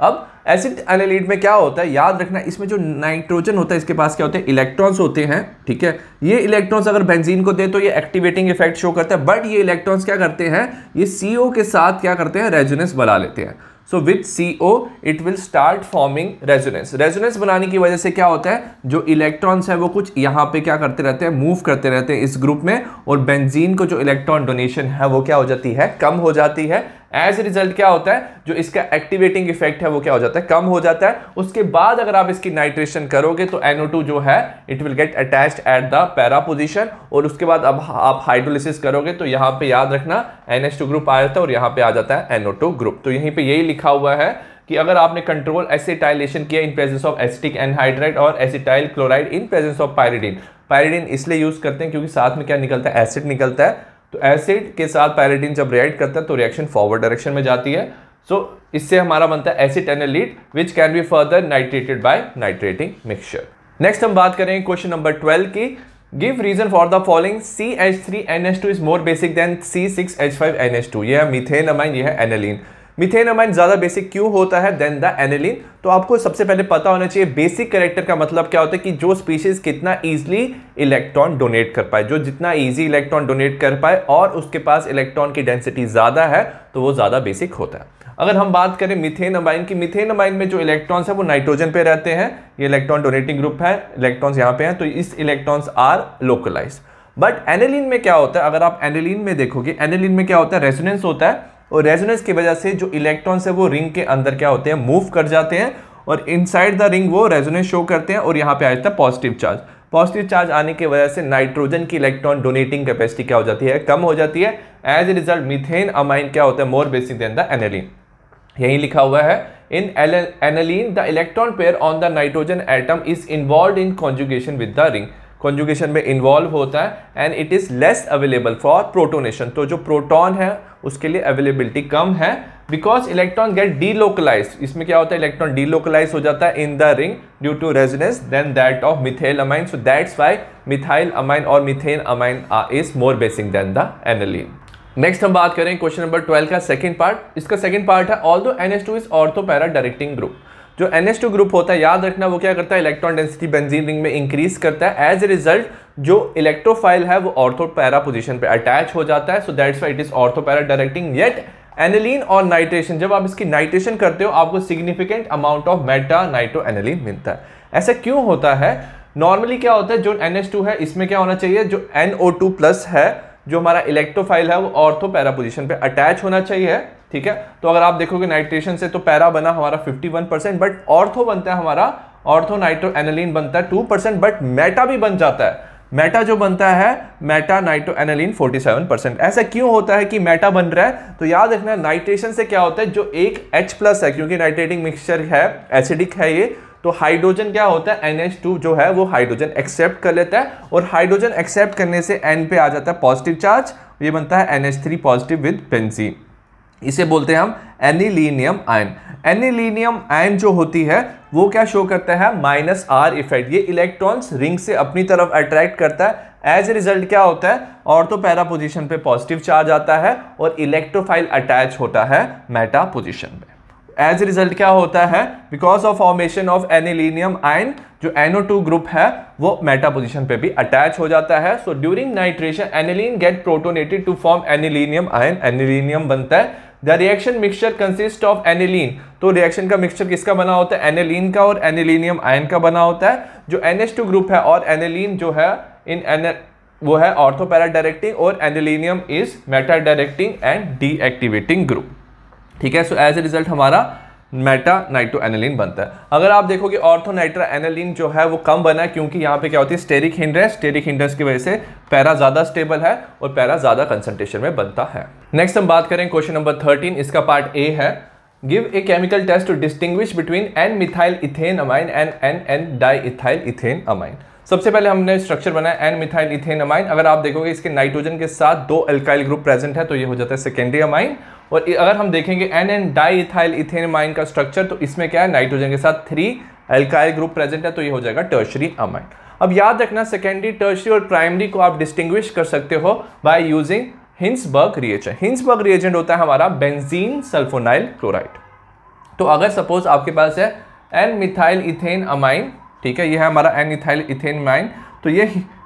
अब एसिड एनालिड में क्या होता है याद रखना इसमें जो नाइट्रोजन होता है इसके पास क्या होते हैं इलेक्ट्रॉन्स होते हैं ठीक है ये इलेक्ट्रॉन्स अगर बेंजीन को दे तो ये एक्टिवेटिंग इफेक्ट शो करता है बट ये इलेक्ट्रॉन्स क्या करते हैं ये सी के साथ क्या करते हैं रेजोनेंस बना लेते हैं so with C O it will start forming resonance resonance बनाने की वजह से क्या होता है जो इलेक्ट्रॉन्स है वो कुछ यहाँ पे क्या करते रहते हैं मूव करते रहते हैं इस ग्रुप में और बेंजीन को जो इलेक्ट्रॉन डोनेशन है वो क्या हो जाती है कम हो जाती है एज रिजल्ट क्या होता है जो इसका एक्टिवेटिंग इफेक्ट है वो क्या हो जाता है कम हो जाता है उसके बाद अगर आप इसकी नाइट्रेशन करोगे तो टू जो है it will get attach at the para position और उसके बाद अब आप हाइड्रोलिसिस करोगे तो यहाँ पे याद रखना टू ग्रुप आ जाता है और यहाँ पे आ जाता है टू ग्रुप तो यहीं पर यही लिखा हुआ है कि अगर आपने कंट्रोल एसिटाइलेशन किया in presence of acetic anhydride और acetyl chloride in presence of pyridine pyridine इसलिए यूज़ करते हैं क्योंकि साथ में क्या निकलता है एसिड निकलता है तो एसिड के साथ पैराडीन जब रिएक्ट करता है तो रिएक्शन फॉरवर्ड डायरेक्शन में जाती है सो so, इससे हमारा बनता है acid anilide which can be further nitrated by nitrating mixture next हम बात करेंगे क्वेश्चन नंबर ट्वेल्व की give reason for the following C H three N H two is more basic than C six H five N H two यह methane amine यह है methane amine ज़्यादा basic क्यों होता है देन द एनिलिन तो आपको सबसे पहले पता होना चाहिए बेसिक करेक्टर का मतलब क्या होता है कि जो स्पीशीज कितना ईजिली इलेक्ट्रॉन डोनेट कर पाए जो जितना ईजी इलेक्ट्रॉन डोनेट कर पाए और उसके पास इलेक्ट्रॉन की डेंसिटी ज़्यादा है तो वो ज़्यादा बेसिक होता है अगर हम बात करें मिथेन अमाइन की मिथेन अमाइन में जो इलेक्ट्रॉन्स है वो नाइट्रोजन पे रहते हैं ये इलेक्ट्रॉन डोनेटिंग ग्रुप है इलेक्ट्रॉन्स यहाँ पे हैं तो इस electrons are localize but aniline में क्या होता है अगर आप एनेलिन में देखोगे एनेलिन में क्या होता है रेजोनेंस होता है और रेजोनेंस की वजह से जो इलेक्ट्रॉन्स है वो रिंग के अंदर क्या होते हैं मूव कर जाते हैं और इनसाइड द रिंग वो रेजोनेंस शो करते हैं और यहाँ पे आ जाता है पॉजिटिव चार्ज पॉजिटिव चार्ज आने की वजह से नाइट्रोजन की इलेक्ट्रॉन डोनेटिंग कैपेसिटी क्या हो जाती है कम हो जाती है as a result methane amine क्या होता है more basic than the aniline यही लिखा हुआ है in aniline the electron pair on the nitrogen atom is involve in conjugation with the ring conjugation में इन्वॉल्व होता है and it is less available for protonation तो जो प्रोटॉन है उसके लिए अवेलेबिलिटी कम है बिकॉज इलेक्ट्रॉन गेट डीलोकलाइज इसमें क्या होता है इलेक्ट्रॉन डीलोकलाइज हो जाता है in the ring due to resonance than that of methyl amine so that's why methyl amine और methane amine is more basic than the aniline next हम बात करें क्वेश्चन नंबर ट्वेल्व का सेकंड पार्ट इसका second part है although N S two is ortho para directing group जो N group होता है याद रखना वो क्या करता है इलेक्ट्रॉन डेंसिटी बेंजीन रिंग में इंक्रीज करता है एज ए रिजल्ट जो इलेक्ट्रोफाइल है वो ऑर्थोपैरा पोजिशन पे अटैच हो जाता है so that's why it is ortho para directing yet aniline और नाइट्रेशन जब आप इसकी नाइट्रेशन करते हो आपको significant amount of meta nitro aniline मिलता है ऐसा क्यों होता है नॉर्मली क्या होता है जो टू है इसमें क्या होना चाहिए जो टू प्लस है जो हमारा इलेक्ट्रोफाइल है वो ऑर्थोपैरा पोजिशन पे अटैच होना चाहिए ठीक है तो अगर आप देखोगे नाइट्रेशन से तो पैरा बना हमारा 51 परसेंट बट ऑर्थो बनता है हमारा ऑर्थो नाइट्रो एनालिन बनता है 2 परसेंट बट मेटा भी बन जाता है मेटा जो बनता है मेटा नाइट्रो एनालिन 47 परसेंट ऐसा क्यों होता है कि मेटा बन रहा है तो याद रखना नाइट्रेशन से क्या होता है जो एक एच प्लस है क्योंकि नाइट्रेटिंग मिक्सचर है एसिडिक है ये तो हाइड्रोजन क्या होता है NH2 जो है वो हाइड्रोजन एक्सेप्ट कर लेता है और हाइड्रोजन एक्सेप्ट करने से N पे आ जाता है पॉजिटिव चार्ज ये बनता है NH3 पॉजिटिव विद पेंसी इसे बोलते हैं हम एनिलीनियम आयन एनिलीनियम आयन जो होती है वो क्या शो करता है माइनस आर इफेक्ट ये इलेक्ट्रॉन्स रिंग से अपनी तरफ अट्रैक्ट करता है एज ए रिजल्ट क्या होता है और तो पैरा पोजिशन पे पॉजिटिव चार्ज आता है और इलेक्ट्रोफाइल अटैच होता है मेटा पोजिशन में एज ए रिजल्ट क्या होता है because of formation of anilinium ion जो NO2 ग्रुप है वो मेटा पोजिशन पे भी अटैच हो जाता है so during nitration aniline get protonated to form anilinium ion anilinium बनता है the reaction mixture consist of aniline तो रिएक्शन का मिक्सचर किसका बना होता है एनिलीन का और एनिलीनियम आयन का बना होता है जो एन ग्रुप है और एनिलीन जो है इन एन वो है ऑर्थोपैरा डायरेक्टिंग और anilinium is meta directing and deactivating group ठीक है सो एज ए रिजल्ट हमारा मेटा नाइट्रो एनालिन बनता है अगर आप देखोगे ऑर्थो नाइट्रो जो है वो कम बना है क्योंकि यहाँ पे क्या होती है स्टेरिक हिंड्रेस स्टेरिक हिंड्रेस की वजह से पैरा ज़्यादा स्टेबल है और पैरा ज़्यादा कंसंट्रेशन में बनता है नेक्स्ट हम बात करें क्वेश्चन नंबर थर्टीन इसका पार्ट ए है give a chemical test to distinguish between N methyl ethane amine and N N di ethyl ethane amine सबसे पहले हमने स्ट्रक्चर बनाया एन मिथाइल इथेन अमाइन अगर आप देखोगे इसके नाइट्रोजन के साथ दो अल्काइल ग्रुप प्रेजेंट है तो ये हो जाता है सेकेंडरी अमाइन और अगर हम देखेंगे N N di ethyl ethane amine का स्ट्रक्चर तो इसमें क्या है नाइट्रोजन के साथ थ्री अल्काइल ग्रुप प्रेजेंट है तो ये हो जाएगा टर्शरी अमाइन अब याद रखना सेकेंडरी टर्शरी और प्राइमरी को आप डिस्टिंग्विश कर सकते हो by using Hinsberg reagent Hinsberg reagent होता है हमारा बेंजीन सल्फोनाइल क्लोराइड तो अगर सपोज आपके पास है एन मिथाइल इथेन अमाइन ठीक है ये है हमारा एन इथाइल इथेन माइन तो ये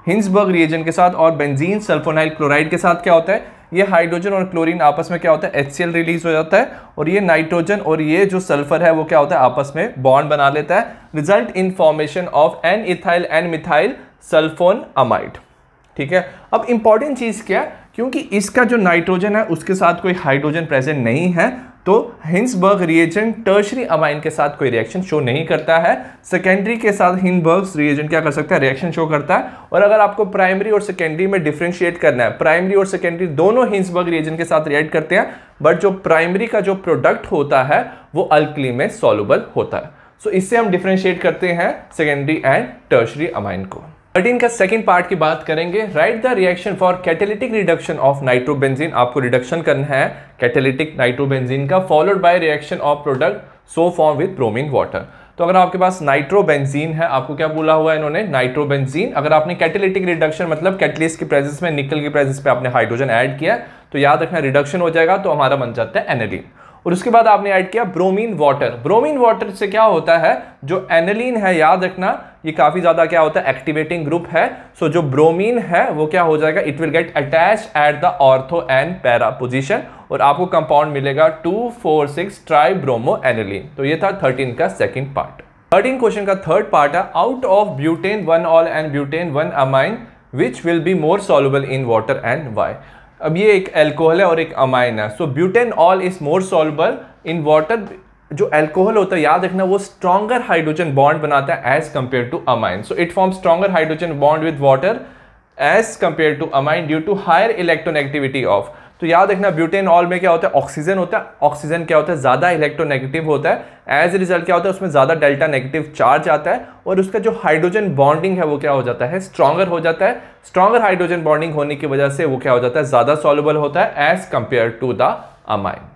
हिंसबर्ग रिएजन के साथ और बेंजीन सल्फोनाइल क्लोराइड के साथ क्या होता है ये हाइड्रोजन और क्लोरीन आपस में क्या होता है एच रिलीज हो जाता है और ये नाइट्रोजन और ये जो सल्फर है वो क्या होता है आपस में बॉन्ड बना लेता है result in formation of N ethyl N methyl sulphone amide ठीक है अब इंपॉर्टेंट चीज़ क्या है क्योंकि इसका जो नाइट्रोजन है उसके साथ कोई हाइड्रोजन प्रेजेंट नहीं है तो हिंसबर्ग रिएजेंट टर्शरी अमाइन के साथ कोई रिएक्शन शो नहीं करता है सेकेंडरी के साथ हिंसबर्ग रिएजेंट क्या कर सकता है रिएक्शन शो करता है और अगर आपको प्राइमरी और सेकेंडरी में डिफ्रेंशिएट करना है प्राइमरी और सेकेंडरी दोनों हिंसबर्ग रिएजेंट के साथ रिएक्ट करते हैं बट जो प्राइमरी का जो प्रोडक्ट होता है वो अल्कली में सॉलुबल होता है सो so, इससे हम डिफ्रेंशिएट करते हैं सेकेंडरी एंड टर्शरी अमाइन को थर्टीन का सेकंड पार्ट की बात करेंगे write the reaction for catalytic reduction of nitrobenzene आपको रिडक्शन करना है कैटेलिटिक नाइट्रोबेंजीन का followed by reaction of product so form with bromine water तो अगर आपके पास नाइट्रोबेंजीन है आपको क्या बोला हुआ है इन्होंने नाइट्रोबेंजीन अगर आपने कैटेलिटिक रिडक्शन मतलब कैटलिस की प्रेजेंस में निकल की प्रेजेंस पे आपने हाइड्रोजन ऐड किया तो याद रखना रिडक्शन हो जाएगा तो हमारा बन जाता है एनेडीन और उसके बाद आपने ऐड किया ब्रोमीन वाटर ब्रोमीन वाटर से क्या होता है जो एनलिन है याद रखना ये काफ़ी ज़्यादा क्या होता है एक्टिवेटिंग ग्रुप है सो so, जो ब्रोमीन है वो क्या हो जाएगा it will get attach at the ortho and para position और आपको कंपाउंड मिलेगा two four six tri bromo aniline तो ये था थर्टीन का सेकेंड पार्ट थर्टीन क्वेश्चन का थर्ड पार्ट है out of butane one ol and butane one amine which will be more soluble in water and why अब ये एक alcohol है और एक अमाइन है so butane ol is more soluble in water जो एल्कोहल होता है याद रखना वो स्ट्रॉगर हाइड्रोजन बॉन्ड बनाता है as compare to amine so it form stronger hydrogen bond with water as compare to amine due to higher electronegativity of तो याद रखना ब्यूटेन ऑल में क्या होता है ऑक्सीजन होता है ऑक्सीजन क्या होता है ज़्यादा इलेक्ट्रोनेगेटिव होता है एज ए रिजल्ट क्या होता है उसमें ज़्यादा डेल्टा नेगेटिव चार्ज आता है और उसका जो हाइड्रोजन बॉन्डिंग है वो क्या हो जाता है स्ट्रॉगर हो जाता है स्ट्रॉगर हाइड्रोजन बॉन्डिंग होने की वजह से वो क्या हो जाता है ज़्यादा सॉलेबल होता है as compare to the amine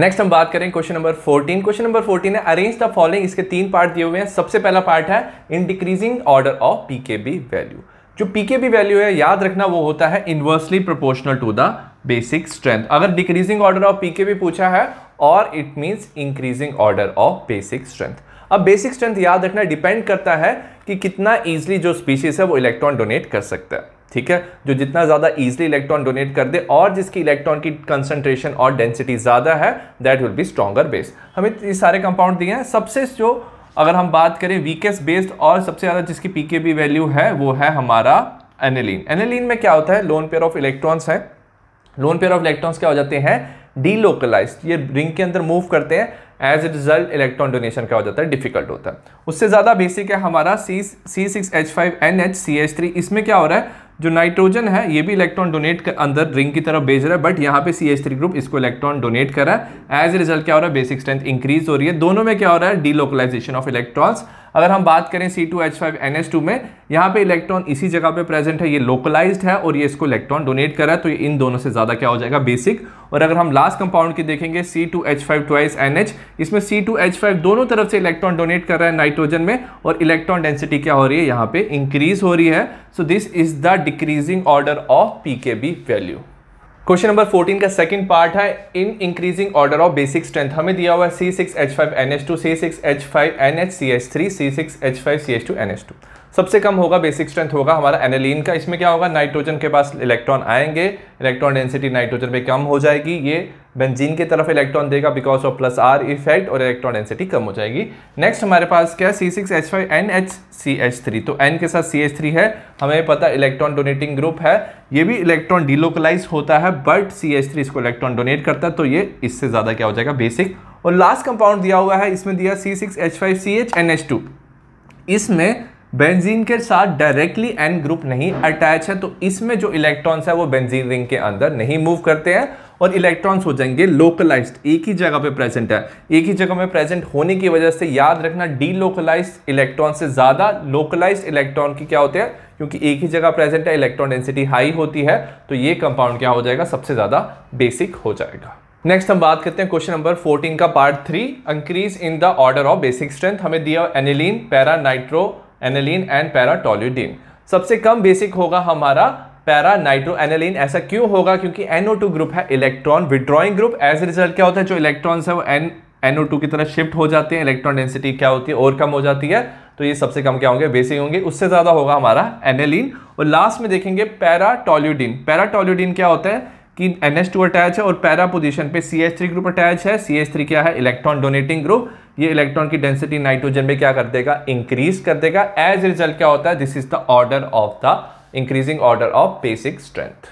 next हम बात करें क्वेश्चन नंबर 14 क्वेश्चन नंबर 14 है अरेंज द फॉलोइंग इसके तीन पार्ट दिए हुए हैं सबसे पहला पार्ट है in decreasing order of pKb value जो पीकेबी वैल्यू है याद रखना वो होता है inversely proportional to the basic strength अगर decreasing order of P K भी पूछा है और it means increasing order of basic strength अब बेसिक स्ट्रेंथ याद रखना डिपेंड करता है कि कितना ईजिली जो स्पीशीज है वो इलेक्ट्रॉन डोनेट कर सकता है ठीक है जो जितना ज़्यादा ईजिली इलेक्ट्रॉन डोनेट कर दे और जिसकी इलेक्ट्रॉन की कंसंट्रेशन और डेंसिटी ज़्यादा है that will be stronger base हमें ये सारे कंपाउंड दिए हैं सबसे जो अगर हम बात करें वीकेस्ट बेस्ड और सबसे ज़्यादा जिसकी पी वैल्यू है वो है हमारा एनिलीन एनिलीन में क्या होता है लोन पेयर ऑफ इलेक्ट्रॉन्स है लोन पेयर ऑफ इलेक्ट्रॉन्स क्या हो जाते हैं डीलोकलाइज ये रिंग के अंदर मूव करते हैं as a result electron donation क्या हो जाता है डिफिकल्ट होता है उससे ज़्यादा बेसिक है हमारा C C six H five N H C H three इसमें क्या हो रहा है जो नाइट्रोजन है ये भी इलेक्ट्रॉन डोनेट कर अंदर रिंग की तरफ भेज रहा है बट यहाँ पे सी एच थ्री ग्रुप इसको इलेक्ट्रॉन डोनेट कर रहा है एज ए रिजल्ट क्या हो रहा है बेसिक स्ट्रेंथ इंक्रीज हो रही है दोनों में क्या हो रहा है डीलोकलाइजेशन ऑफ इलेक्ट्रॉन्स अगर हम बात करें C two H five N S two में यहाँ पे इलेक्ट्रॉन इसी जगह पे प्रेजेंट है ये लोकलाइज्ड है और ये इसको इलेक्ट्रॉन डोनेट कर रहा है तो ये इन दोनों से ज़्यादा क्या हो जाएगा बेसिक और अगर हम लास्ट कंपाउंड की देखेंगे C two H five twice N H इसमें सी टू एच फाइव दोनों तरफ से इलेक्ट्रॉन डोनेट कर रहा है नाइट्रोजन में और इलेक्ट्रॉन डेंसिटी क्या हो रही है यहाँ पे इंक्रीज हो रही है so this is the decreasing order of P K B value question number 14 का सेकंड पार्ट है in increasing order of basic strength हमें दिया हुआ है C six H five N H two C six H five N H C H three C six H five C H two N H two सबसे कम होगा basic strength होगा हमारा aniline का इसमें क्या होगा नाइट्रोजन के पास इलेक्ट्रॉन आएंगे इलेक्ट्रॉन डेंसिटी नाइट्रोजन पे कम हो जाएगी ये बेंजीन की तरफ इलेक्ट्रॉन देगा because of plus R effect और इलेक्ट्रॉन डेंसिटी कम हो जाएगी नेक्स्ट हमारे पास क्या है C six H five N H C H three तो एन के साथ सी एच थ्री है हमें पता इलेक्ट्रॉन डोनेटिंग ग्रुप है ये भी इलेक्ट्रॉन डिलोकलाइज होता है बट सी एच थ्री इसको इलेक्ट्रॉन डोनेट करता है तो ये इससे ज़्यादा क्या हो जाएगा बेसिक और लास्ट कंपाउंड दिया हुआ है इसमें दिया C six H five C H N H two इसमें बेंजीन के साथ डायरेक्टली एन ग्रुप नहीं अटैच है तो इसमें जो इलेक्ट्रॉन्स है वो बेंजीन रिंग के अंदर नहीं मूव करते हैं और इलेक्ट्रॉन्स हो जाएंगे लोकलाइज एक ही जगह पे प्रेजेंट है एक ही जगह में प्रेजेंट होने की वजह से याद रखना डीलोकलाइज इलेक्ट्रॉन से ज़्यादा लोकलाइज इलेक्ट्रॉन की क्या होते हैं क्योंकि एक ही जगह प्रेजेंट है इलेक्ट्रॉन डेंसिटी हाई होती है तो ये कंपाउंड क्या हो जाएगा सबसे ज़्यादा बेसिक हो जाएगा नेक्स्ट हम बात करते हैं क्वेश्चन नंबर 14 का part three increase in the order of basic strength हमें दिया aniline para nitro aniline and para toluidine सबसे कम बेसिक होगा हमारा पैरा नाइट्रो एनालिन ऐसा क्यों होगा क्योंकि NO2 ग्रुप है electron withdrawing group as result क्या होता है जो इलेक्ट्रॉन्स है वो एन NO2 की तरह शिफ्ट हो जाते हैं इलेक्ट्रॉन डेंसिटी क्या होती है और कम हो जाती है तो ये सबसे कम क्या होंगे बेसिक होंगे उससे ज़्यादा होगा हमारा एनेलिन और लास्ट में देखेंगे पैराटोल्यूडिन पैराटोल्यूडिन क्या होता है कि टू अटैच है और पैरा पोजिशन पे थ्री ग्रुप अटैच है थ्री क्या है इलेक्ट्रॉन डोनेटिंग ग्रुप ये इलेक्ट्रॉन की डेंसिटी नाइट्रोजन में क्या कर देगा इंक्रीज कर देगा एज रिजल्ट क्या होता है this is the order of the increasing order of basic strength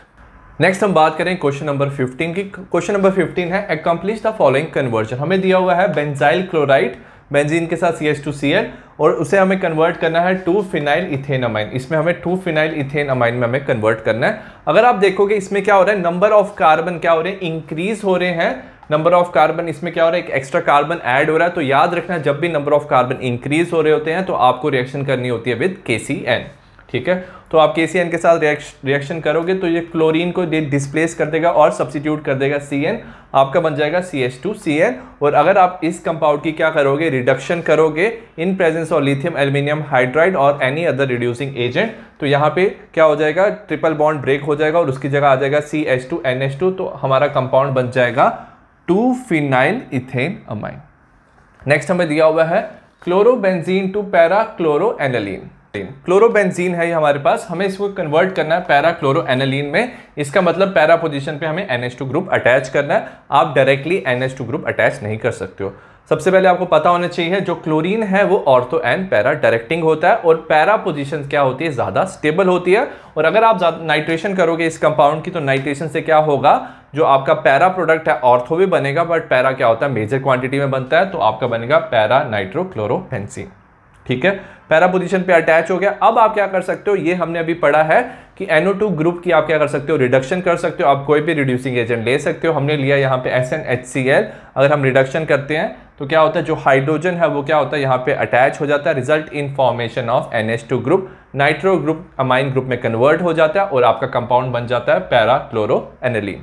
next हम बात करें क्वेश्चन नंबर 15 की क्वेश्चन नंबर 15 है एकम्प्लिश द फॉलोइंग कन्वर्जन हमें दिया हुआ है बेंजाइल क्लोराइड बेंजीन के साथ C H two C L और उसे हमें कन्वर्ट करना है टू फिनाइल इथेन अमाइन इसमें हमें टू फिनाइल इथेन अमाइन में हमें कन्वर्ट करना है अगर आप देखोगे इसमें क्या हो रहा है नंबर ऑफ कार्बन क्या हो रहे हैं इंक्रीज हो रहे हैं नंबर ऑफ कार्बन इसमें क्या हो रहा है एक एक्स्ट्रा कार्बन ऐड हो रहा है तो याद रखना जब भी नंबर ऑफ कार्बन इंक्रीज हो रहे होते हैं तो आपको रिएक्शन करनी होती है विद के सी एन ठीक है तो आप के के साथ रिएक्शन करोगे तो ये क्लोरीन को डिस्प्लेस कर देगा और सब्सिट्यूट कर देगा सी आपका बन जाएगा C H two C N और अगर आप इस कंपाउंड की क्या करोगे रिडक्शन करोगे in presence of lithium aluminium hydride और एनी अदर रिड्यूसिंग एजेंट तो यहाँ पे क्या हो जाएगा ट्रिपल बॉन्ड ब्रेक हो जाएगा और उसकी जगह आ जाएगा C H two N H two तो हमारा कंपाउंड बन जाएगा two phenyl ethane amine next हमें दिया हुआ है chlorobenzene to para chloro aniline एक्टिन क्लोरोबेंजीन है ये हमारे पास हमें इसको कन्वर्ट करना है पैरा क्लोरो एनलिन में इसका मतलब पैरा पोजिशन पे हमें एन ग्रुप अटैच करना है आप डायरेक्टली एन ग्रुप अटैच नहीं कर सकते हो सबसे पहले आपको पता होना चाहिए जो क्लोरीन है वो ऑर्थो एंड पैरा डायरेक्टिंग होता है और पैरा पोजीशन क्या होती है ज़्यादा स्टेबल होती है और अगर आप नाइट्रेशन करोगे इस कंपाउंड की तो नाइट्रेशन से क्या होगा जो आपका पैरा प्रोडक्ट है ऑर्थो भी बनेगा बट पैरा क्या होता है मेजर क्वांटिटी में बनता है तो आपका बनेगा पैरा नाइट्रो ठीक है पैरा पोजिशन पे अटैच हो गया अब आप क्या कर सकते हो ये हमने अभी पढ़ा है कि NO2 ग्रुप की आप क्या कर सकते हो रिडक्शन कर सकते हो आप कोई भी रिड्यूसिंग एजेंट ले सकते हो हमने लिया यहाँ पे SnHCl अगर हम रिडक्शन करते हैं तो क्या होता है जो हाइड्रोजन है वो क्या होता है यहाँ पे अटैच हो जाता है result in formation of NH2 group nitro group amine group में कन्वर्ट हो जाता है और आपका कंपाउंड बन जाता है पैरा क्लोरो एनलिन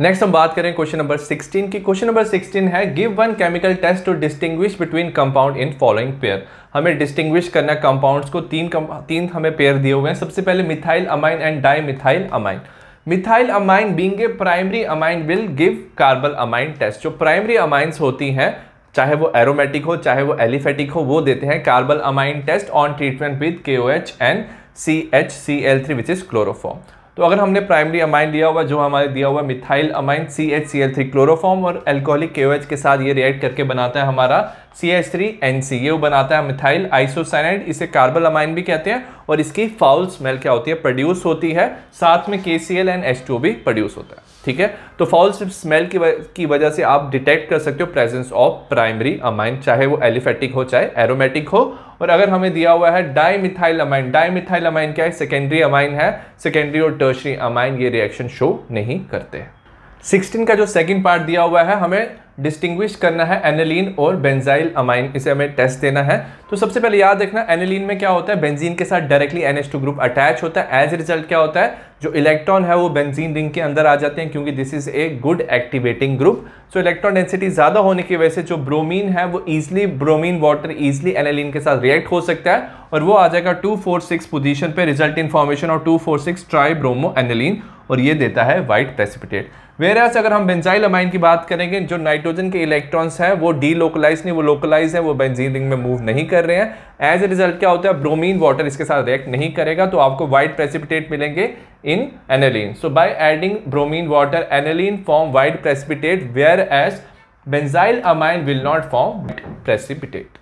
नेक्स्ट हम बात करें क्वेश्चन नंबर 16 की क्वेश्चन नंबर 16 है give one chemical test to distinguish between compound in following pair हमें डिस्टिंग्विश करना कंपाउंड्स को तीन तीन हमें पेयर दिए हुए हैं सबसे पहले methyl amine and di methyl amine methyl amine being a primary amine will give carbyl amine test जो प्राइमरी अमाइंस होती हैं चाहे वो एरोमेटिक हो चाहे वो एलिफेटिक हो वो देते हैं carbyl amine test on treatment with K O H and C H C L three which is chloroform तो अगर हमने प्राइमरी अमाइन लिया हुआ जो हमारे दिया हुआ methyl amine C H C L three chloroform और एल्कोहलिक के के साथ ये रिएक्ट करके बनाता है हमारा C H three N C ये वो बनाता है मिथाइल आइसोसाइनाइड इसे कार्बन अमाइन भी कहते हैं और इसकी फाउल स्मेल क्या होती है प्रोड्यूस होती है साथ में K C L and H two भी प्रोड्यूस होता है ठीक है तो फाउल स्मेल की, वजह से आप डिटेक्ट कर सकते हो प्रेजेंस ऑफ प्राइमरी अमाइन चाहे वो एलिफेटिक हो चाहे एरोमेटिक हो और अगर हमें दिया हुआ है डाईमिथाइल अमाइन डाईमिथाइल अमाइन क्या है सेकेंडरी अमाइन है सेकेंडरी और टर्शरी अमाइन ये रिएक्शन शो नहीं करते 16 का जो सेकंड पार्ट दिया हुआ है हमें डिस्टिंग्विश करना है एनलिन और बेंजाइल अमाइन इसे हमें टेस्ट देना है तो सबसे पहले याद रखना एनिलीन में क्या होता है बेंजीन के साथ डायरेक्टली टू ग्रुप अटैच होता है एज रिजल्ट क्या होता है जो इलेक्ट्रॉन है वो बेंजीन रिंग के अंदर आ जाते हैं क्योंकि this is a good activating group so electron density ज़्यादा होने की वजह से जो ब्रोमीन है वो easily bromine water easily aniline के साथ रिएक्ट हो सकता है और वो आ जाएगा टू फोर सिक्स पोजिशन पर रिजल्ट इन्फॉर्मेशन और two four six tri bromo aniline और ये देता है वाइट प्रेसिपिटेट वेर एस अगर हम बेंजाइल अमाइन की बात करेंगे जो नाइट्रोजन के इलेक्ट्रॉन्स हैं वो डी लोकलाइज नहीं वो लोकलाइज है वो बेंजीन रिंग में मूव नहीं कर कर रहे हैं एज ए रिजल्ट क्या होता है ब्रोमीन वाटर इसके साथ रिएक्ट नहीं करेगा तो आपको वाइट प्रेसिपिटेट मिलेंगे in aniline so by adding bromine water aniline form white precipitate whereas benzyl amine will not form precipitate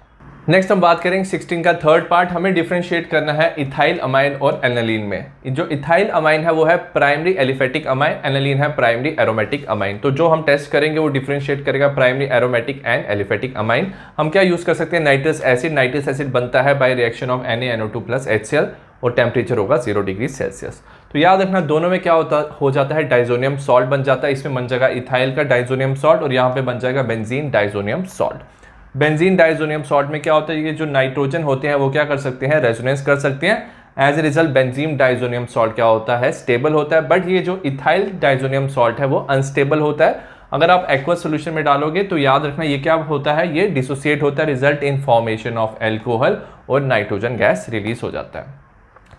next हम बात करेंगे 16 का थर्ड पार्ट हमें डिफ्रेंशिएट करना है इथाइल अमाइन और एनालिन में जो इथाइल अमाइन है वो है प्राइमरी एलिफेटिक अमाइन एनालिन है प्राइमरी एरोमेटिक अमाइन तो जो हम टेस्ट करेंगे वो डिफ्रेंशिएट करेगा primary aromatic and aliphatic amine हम क्या यूज़ कर सकते हैं नाइट्रस एसिड नाइट्रस एसिड बनता है by reaction of N NO two plus H C L और टेम्परेचर होगा जीरो डिग्री सेल्सियस तो याद रखना दोनों में क्या होता हो जाता है डाइजोनियम सॉल्ट बन जाता है इसमें बन जाएगा इथाइल का डाइजोनियम सॉल्ट और यहाँ पे बन जाएगा benzene diazonium salt benzene diazonium salt में क्या होता है ये जो नाइट्रोजन होते हैं वो क्या कर सकते हैं रेजोनेंस कर सकते हैं as a result benzene diazonium salt क्या होता है स्टेबल होता है बट ये जो इथाइल डाइजोनियम सॉल्ट है वो अनस्टेबल होता है अगर आप एक्वा सोल्यूशन में डालोगे तो याद रखना ये क्या होता है ये डिसोसिएट होता है result in formation of alcohol और नाइट्रोजन गैस रिलीज हो जाता है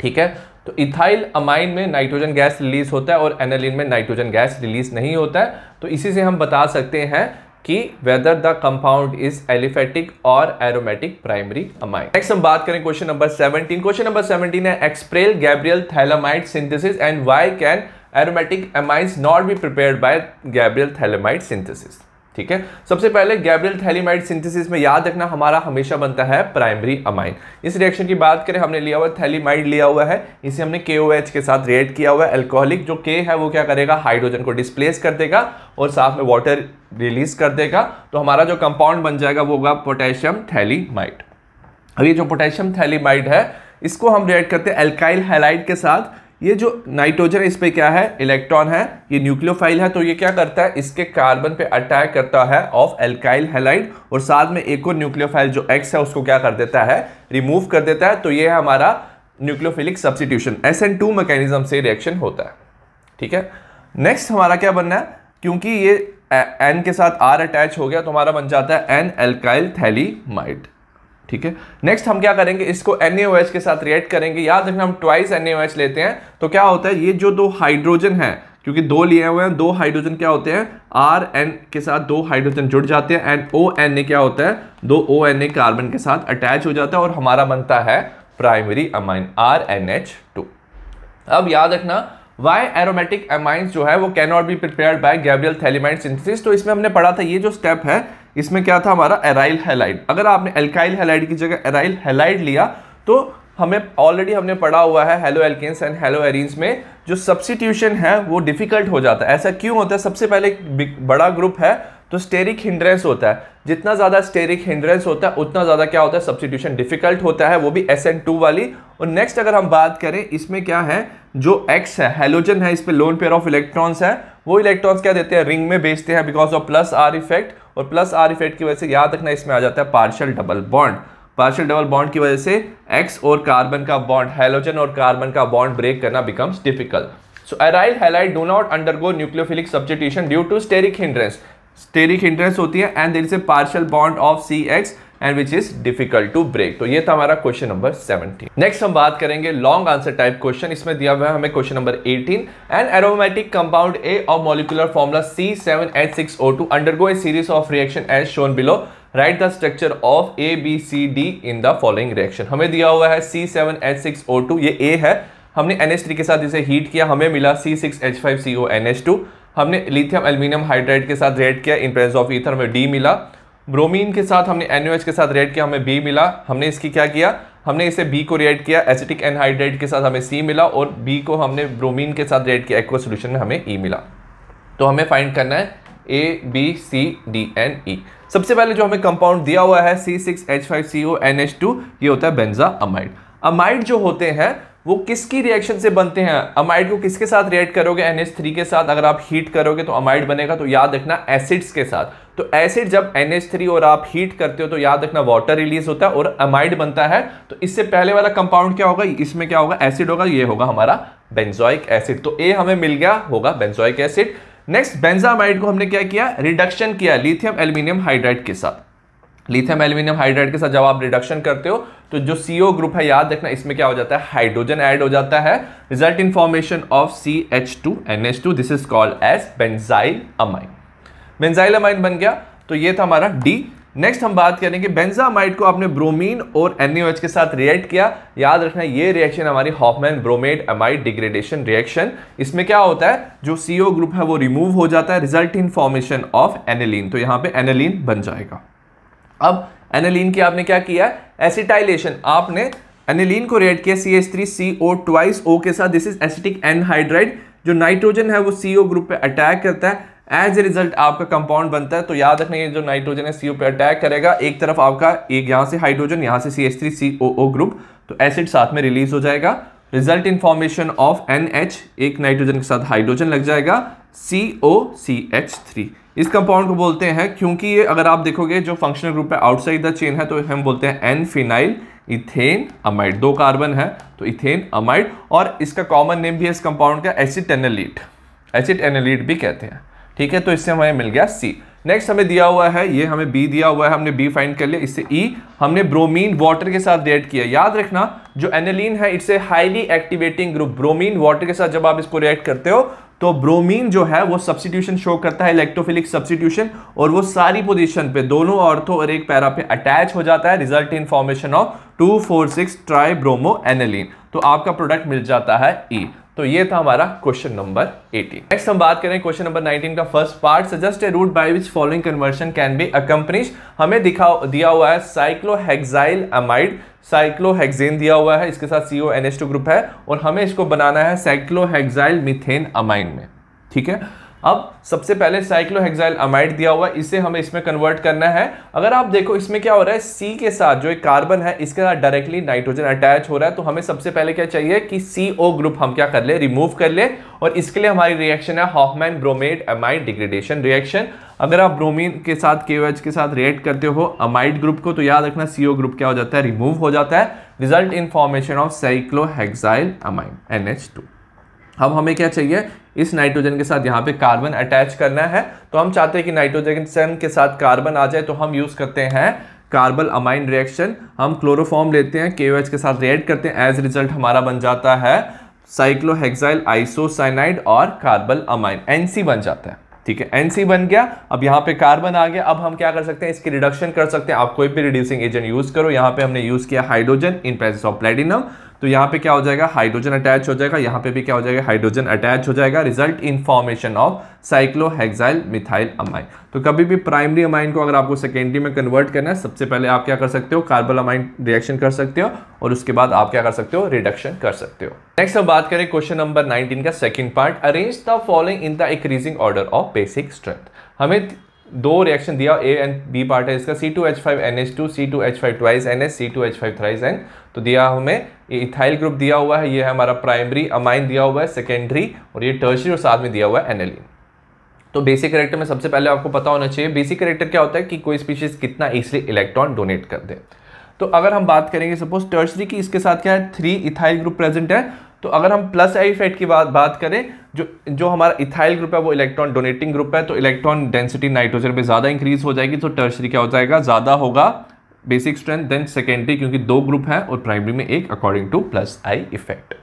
ठीक है तो इथाइल अमाइन में नाइट्रोजन गैस रिलीज होता है और एनालिन में नाइट्रोजन गैस रिलीज नहीं होता है तो इसी से हम बता सकते हैं कि whether the compound is aliphatic और एरोमेटिक प्राइमरी अमाइन नेक्स्ट हम बात करें क्वेश्चन नंबर 17 क्वेश्चन नंबर 17 है explain Gabriel phthalimide synthesis and why can aromatic amines not be prepared by Gabriel phthalimide synthesis ठीक है सबसे पहले गैब्रियल थैलीमाइड सिंथेसिस में याद रखना हमारा हमेशा बनता है प्राइमरी अमाइन इस रिएक्शन की बात करें हमने लिया हुआ थैलीमाइड लिया हुआ है इसे हमने के के साथ रिएक्ट किया हुआ है एल्कोहलिक जो के है वो क्या करेगा हाइड्रोजन को डिस्प्लेस कर देगा और साथ में वाटर रिलीज कर देगा तो हमारा जो कंपाउंड बन जाएगा वो होगा पोटेशियम थैलीमाइड अब ये जो पोटेशियम थैलीमाइड है इसको हम रिएक्ट करते हैं एल्काइल हैलाइड के साथ ये जो नाइट्रोजन इस पे क्या है इलेक्ट्रॉन है ये न्यूक्लियोफाइल है तो ये क्या करता है इसके कार्बन पे अटैक करता है ऑफ एल्काइल हेलाइड और साथ में एक और न्यूक्लियोफाइल जो एक्स है उसको क्या कर देता है रिमूव कर देता है तो ये है हमारा nucleophilic substitution S N two mechanism से रिएक्शन होता है ठीक है नेक्स्ट हमारा क्या बनना है क्योंकि ये एन के साथ आर अटैच हो गया तो हमारा बन जाता है एन एल्काइल थैलीमाइड ठीक है नेक्स्ट हम क्या करेंगे इसको एन के साथ रिएक्ट करेंगे याद रखना हम ट्वाइस एन लेते हैं तो क्या होता है ये जो दो हाइड्रोजन है क्योंकि दो लिए हुए हैं दो हाइड्रोजन क्या होते हैं आर एन के साथ दो हाइड्रोजन जुड़ जाते हैं एंड ओ एन ए क्या होता है दो ओ एन ए कार्बन के साथ अटैच हो जाता है और हमारा बनता है primary amine R N H two अब याद रखना वाई एरोमेटिक अमाइंस जो है वो can not be prepare by Gabriel phthalimide synthesis तो इसमें हमने पढ़ा था ये जो स्टेप है इसमें क्या था हमारा एराइल हेलाइड अगर आपने एल्काइल हेलाइड की जगह एराइल हेलाइड लिया तो हमें ऑलरेडी हमने पढ़ा हुआ है halo alkanes and halo arenes में जो सब्सिट्यूशन है वो डिफिकल्ट हो जाता है ऐसा क्यों होता है सबसे पहले बड़ा ग्रुप है तो स्टेरिक हिंड्रेंस होता है जितना ज़्यादा स्टेरिक हिंड्रेंस होता है उतना ज़्यादा क्या होता है सब्सिट्यूशन डिफिकल्ट होता है वो भी एस एन टू वाली और नेक्स्ट अगर हम बात करें इसमें क्या है जो एक्स है हेलोजन है इस पर लोन पेयर ऑफ इलेक्ट्रॉन्स है वो इलेक्ट्रॉन्स क्या देते हैं रिंग में बेचते हैं because of plus R effect और प्लस आर इफेक्ट की वजह से याद रखना इसमें आ जाता है partial double bond partial double bond की वजह से एक्स और कार्बन का बॉन्ड हाइलोजन और कार्बन का बॉन्ड ब्रेक करना becomes difficult so aryl halide do not undergo nucleophilic substitution due to steric hindrance steric hindrance होती है and there is a partial bond of C x and which is difficult to break तो ये था हमारा question number 17 next हम बात करेंगे long answer type question इसमें दिया हुआ है हमें question number 18 and aromatic compound A of molecular formula C seven H six O two undergo a series of reaction as shown below write the structure of A B C D in the following reaction हमें दिया हुआ है C seven H six O two ये A है हमने N H three के साथ इसे हीट किया हमें मिला C C six H H five O N two हमने लिथियम एल्यूमिनियम हाइड्राइड के साथ रेड किया इन प्रेजेंस ऑफ ईथर में डी मिला ब्रोमीन के साथ हमने एन के साथ रेड किया हमें बी मिला हमने इसकी क्या किया हमने इसे बी को रेड किया एसिटिक एनहाइड्रेट के साथ हमें सी मिला और बी को हमने ब्रोमीन के साथ रेड किया एक्वा सोल्यूशन में हमें ई e मिला तो हमें फाइंड करना है A B C D and E सबसे पहले जो हमें कंपाउंड दिया हुआ है C six H five C O N H two ये होता है बेंजा अमाइड अमाइड जो होते हैं वो किसकी रिएक्शन से बनते हैं अमाइड को किसके साथ रिएक्ट करोगे थ्री के साथ अगर आप हीट करोगे तो अमाइड बनेगा तो याद रखना एसिड्स के साथ तो एसिड जब थ्री और आप हीट करते हो तो याद रखना वाटर रिलीज होता है और अमाइड बनता है तो इससे पहले वाला कंपाउंड क्या होगा इसमें क्या होगा एसिड होगा ये होगा हमारा बेंजोइक एसिड तो ए हमें मिल गया होगा बेंजोइक एसिड नेक्स्ट बेंजामाइड को हमने क्या किया रिडक्शन किया लिथियम एल्यूमिनियम हाइड्राइड के साथ लिथियम एल्यूमिनियम हाइड्राइड के साथ जब आप रिडक्शन करते हो तो जो सी ग्रुप है याद रखना इसमें क्या हो जाता है हाइड्रोजन ऐड हो जाता है result in formation of C H two N H two this is called as benzyl amine benzyl amine बन गया तो ये था हमारा डी नेक्स्ट हम बात करेंगे बेंजामाइड को आपने ब्रोमीन और एनएच के साथ रिएक्ट किया याद रखना ये रिएक्शन हमारी हॉफमैन ब्रोमेड अमाइड डिग्रेडेशन रिएक्शन इसमें क्या होता है जो सीओ ग्रुप है वो रिमूव हो जाता है result in formation of aniline तो यहाँ पे एनिलीन बन जाएगा अब एनालीन की आपने क्या किया एसिटाइलेशन आपने एनिलीन को रेड किया C H three C O twice O के साथ दिस इज एसिटिक एनहाइड्राइड जो नाइट्रोजन है वो सी ओ ग्रुप पे अटैक करता है एज ए रिजल्ट आपका कंपाउंड बनता है तो याद रखना ये जो नाइट्रोजन है सी ओ पे अटैक करेगा एक तरफ आपका एक यहाँ से हाइड्रोजन यहाँ से C H three C O O group तो एसिड साथ में रिलीज हो जाएगा result formation of N H एक नाइट्रोजन के साथ हाइड्रोजन लग जाएगा C O C H three इस कंपाउंड को बोलते हैं क्योंकि ये अगर आप देखोगे जो फंक्शनल ग्रुप है आउटसाइड द चेन है तो हम बोलते हैं एन फिनाइल इथेन अमाइड दो कार्बन है तो इथेन अमाइड और इसका कॉमन नेम भी है इस कंपाउंड का एसिड एनलीट एसिड एनलीट भी कहते हैं ठीक है तो इससे हमें मिल गया सी नेक्स्ट हमें दिया हुआ है ये हमें बी दिया हुआ है हमने बी फाइंड कर लिया इससे ई e, हमने ब्रोमीन वाटर के साथ रिएक्ट किया याद रखना जो एनलिन है it's a highly activating group bromine water के साथ जब आप इसको रिएक्ट करते हो तो ब्रोमीन जो है वो सब्सिट्यूशन शो करता है इलेक्ट्रोफिलिक सब्सिट्यूशन और वो सारी पोजीशन पे दोनों ऑर्थो और एक पैरा पे अटैच हो जाता है result in formation of two four six tri bromo aniline तो आपका प्रोडक्ट मिल जाता है ई e. तो ये था हमारा क्वेश्चन नंबर 18 नेक्स्ट हम बात करें क्वेश्चन नंबर 19 का first part suggest a route by which following conversion can be accompanies हमें दिखा दिया हुआ है साइक्लोहेक्साइल अमाइड साइक्लोहेक्सेन दिया हुआ है इसके साथ सीओ एन ग्रुप है और हमें इसको बनाना है साइक्लोहेक्साइल मिथेन अमाइन में ठीक है अब सबसे पहले साइक्लोहेक्साइल अमाइड दिया हुआ है इसे हमें इसमें कन्वर्ट करना है अगर आप देखो इसमें क्या हो रहा है सी के साथ जो एक कार्बन है इसके साथ डायरेक्टली नाइट्रोजन अटैच हो रहा है तो हमें सबसे पहले क्या चाहिए कि सी ओ ग्रुप हम क्या कर ले रिमूव कर ले और इसके लिए हमारी रिएक्शन है हॉफमैन ब्रोमेड अमाइड डिग्रेडेशन रिएक्शन अगर आप ब्रोमीन के साथ के के साथ रिएक्ट करते हो अमाइड ग्रुप को तो याद रखना सीओ ग्रुप क्या हो जाता है रिमूव हो जाता है result in formation of cyclohexyl amide N अब हमें क्या चाहिए इस नाइट्रोजन के साथ यहाँ पे कार्बन अटैच करना है तो हम चाहते हैं कि नाइट्रोजन के साथ कार्बन आ जाए तो हम यूज़ करते हैं कार्बल अमाइन रिएक्शन हम क्लोरोफॉर्म लेते हैं के के साथ रिएक्ट करते हैं एज रिजल्ट हमारा बन जाता है साइक्लोहेक्साइल आइसोसाइनाइड और कार्बल अमाइन एनसी बन जाता है ठीक है एनसी बन गया अब यहाँ पे कार्बन आ गया अब हम क्या कर सकते हैं इसकी रिडक्शन कर सकते हैं आप कोई भी रिड्यूसिंग एजेंट यूज़ करो यहाँ पे हमने यूज़ किया hydrogen in presence of platinum तो यहाँ पे क्या हो जाएगा हाइड्रोजन अटैच हो जाएगा यहाँ पे भी क्या हो जाएगा हाइड्रोजन अटैच हो जाएगा result in formation of cyclohexyl methyl amine तो कभी भी प्राइमरी अमाइन को अगर आपको सेकेंडरी में कन्वर्ट करना है सबसे पहले आप क्या कर सकते हो कार्बन अमाइन रिएक्शन कर सकते हो और उसके बाद आप क्या कर सकते हो रिडक्शन कर सकते हो नेक्स्ट हम बात करें क्वेश्चन नंबर 19 का second part arrange the following in the increasing order of basic strength हमें दो रिएक्शन दिया ए एंड बी पार्ट है इसका C two H five N H two C two H five twice N S C two H five thrice and तो दिया हमें ये ethyl group दिया हुआ है ये है हमारा प्राइमरी अमाइन दिया हुआ है सेकेंडरी और ये टर्सरी और साथ में दिया हुआ है एनेलिन तो बेसिक करेक्टर में सबसे पहले आपको पता होना चाहिए बेसिक करेक्टर क्या होता है कि कोई स्पीशीज कितना ईजिली इलेक्ट्रॉन डोनेट कर दे तो अगर हम बात करेंगे सपोज टर्सरी की इसके साथ क्या है थ्री इथाइल ग्रुप प्रेजेंट है तो अगर हम प्लस आई फैट की बात बात करें जो जो हमारा इथाइल ग्रुप है वो इलेक्ट्रॉन डोनेटिंग ग्रुप है तो इलेक्ट्रॉन डेंसिटी नाइट्रोजन पे ज़्यादा इंक्रीज हो जाएगी तो टर्सरी क्या हो जाएगा ज़्यादा होगा बेसिक स्ट्रेंथ देन सेकेंडरी क्योंकि दो ग्रुप है और प्राइमरी में एक according to plus I effect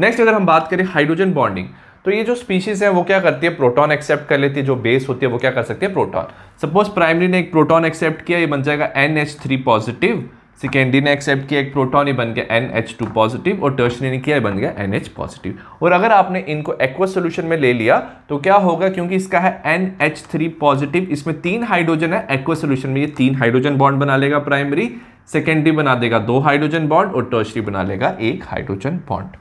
next अगर हम बात करें हाइड्रोजन बॉन्डिंग तो ये जो स्पीशीज है वो क्या करती है प्रोटॉन एक्सेप्ट कर लेती है जो बेस होती है वो क्या कर सकती है प्रोटॉन सपोज प्राइमरी ने एक प्रोटॉन एक्सेप्ट किया ये बन जाएगा N H three positive secondary ने एक्सेप्ट किया एक प्रोटॉन ही बन गया एन एच टू पॉजिटिव और टर्शनी ने किया बन गया एन एच पॉजिटिव और अगर आपने इनको एक्वस सोल्यूशन में ले लिया तो क्या होगा क्योंकि इसका है एन एच थ्री पॉजिटिव इसमें तीन हाइड्रोजन है एक्वस सोल्यूशन में ये तीन हाइड्रोजन बॉन्ड बना लेगा प्राइमरी सेकेंडरी बना देगा दो हाइड्रोजन बॉन्ड और टर्शरी बना लेगा एक हाइड्रोजन बॉन्ड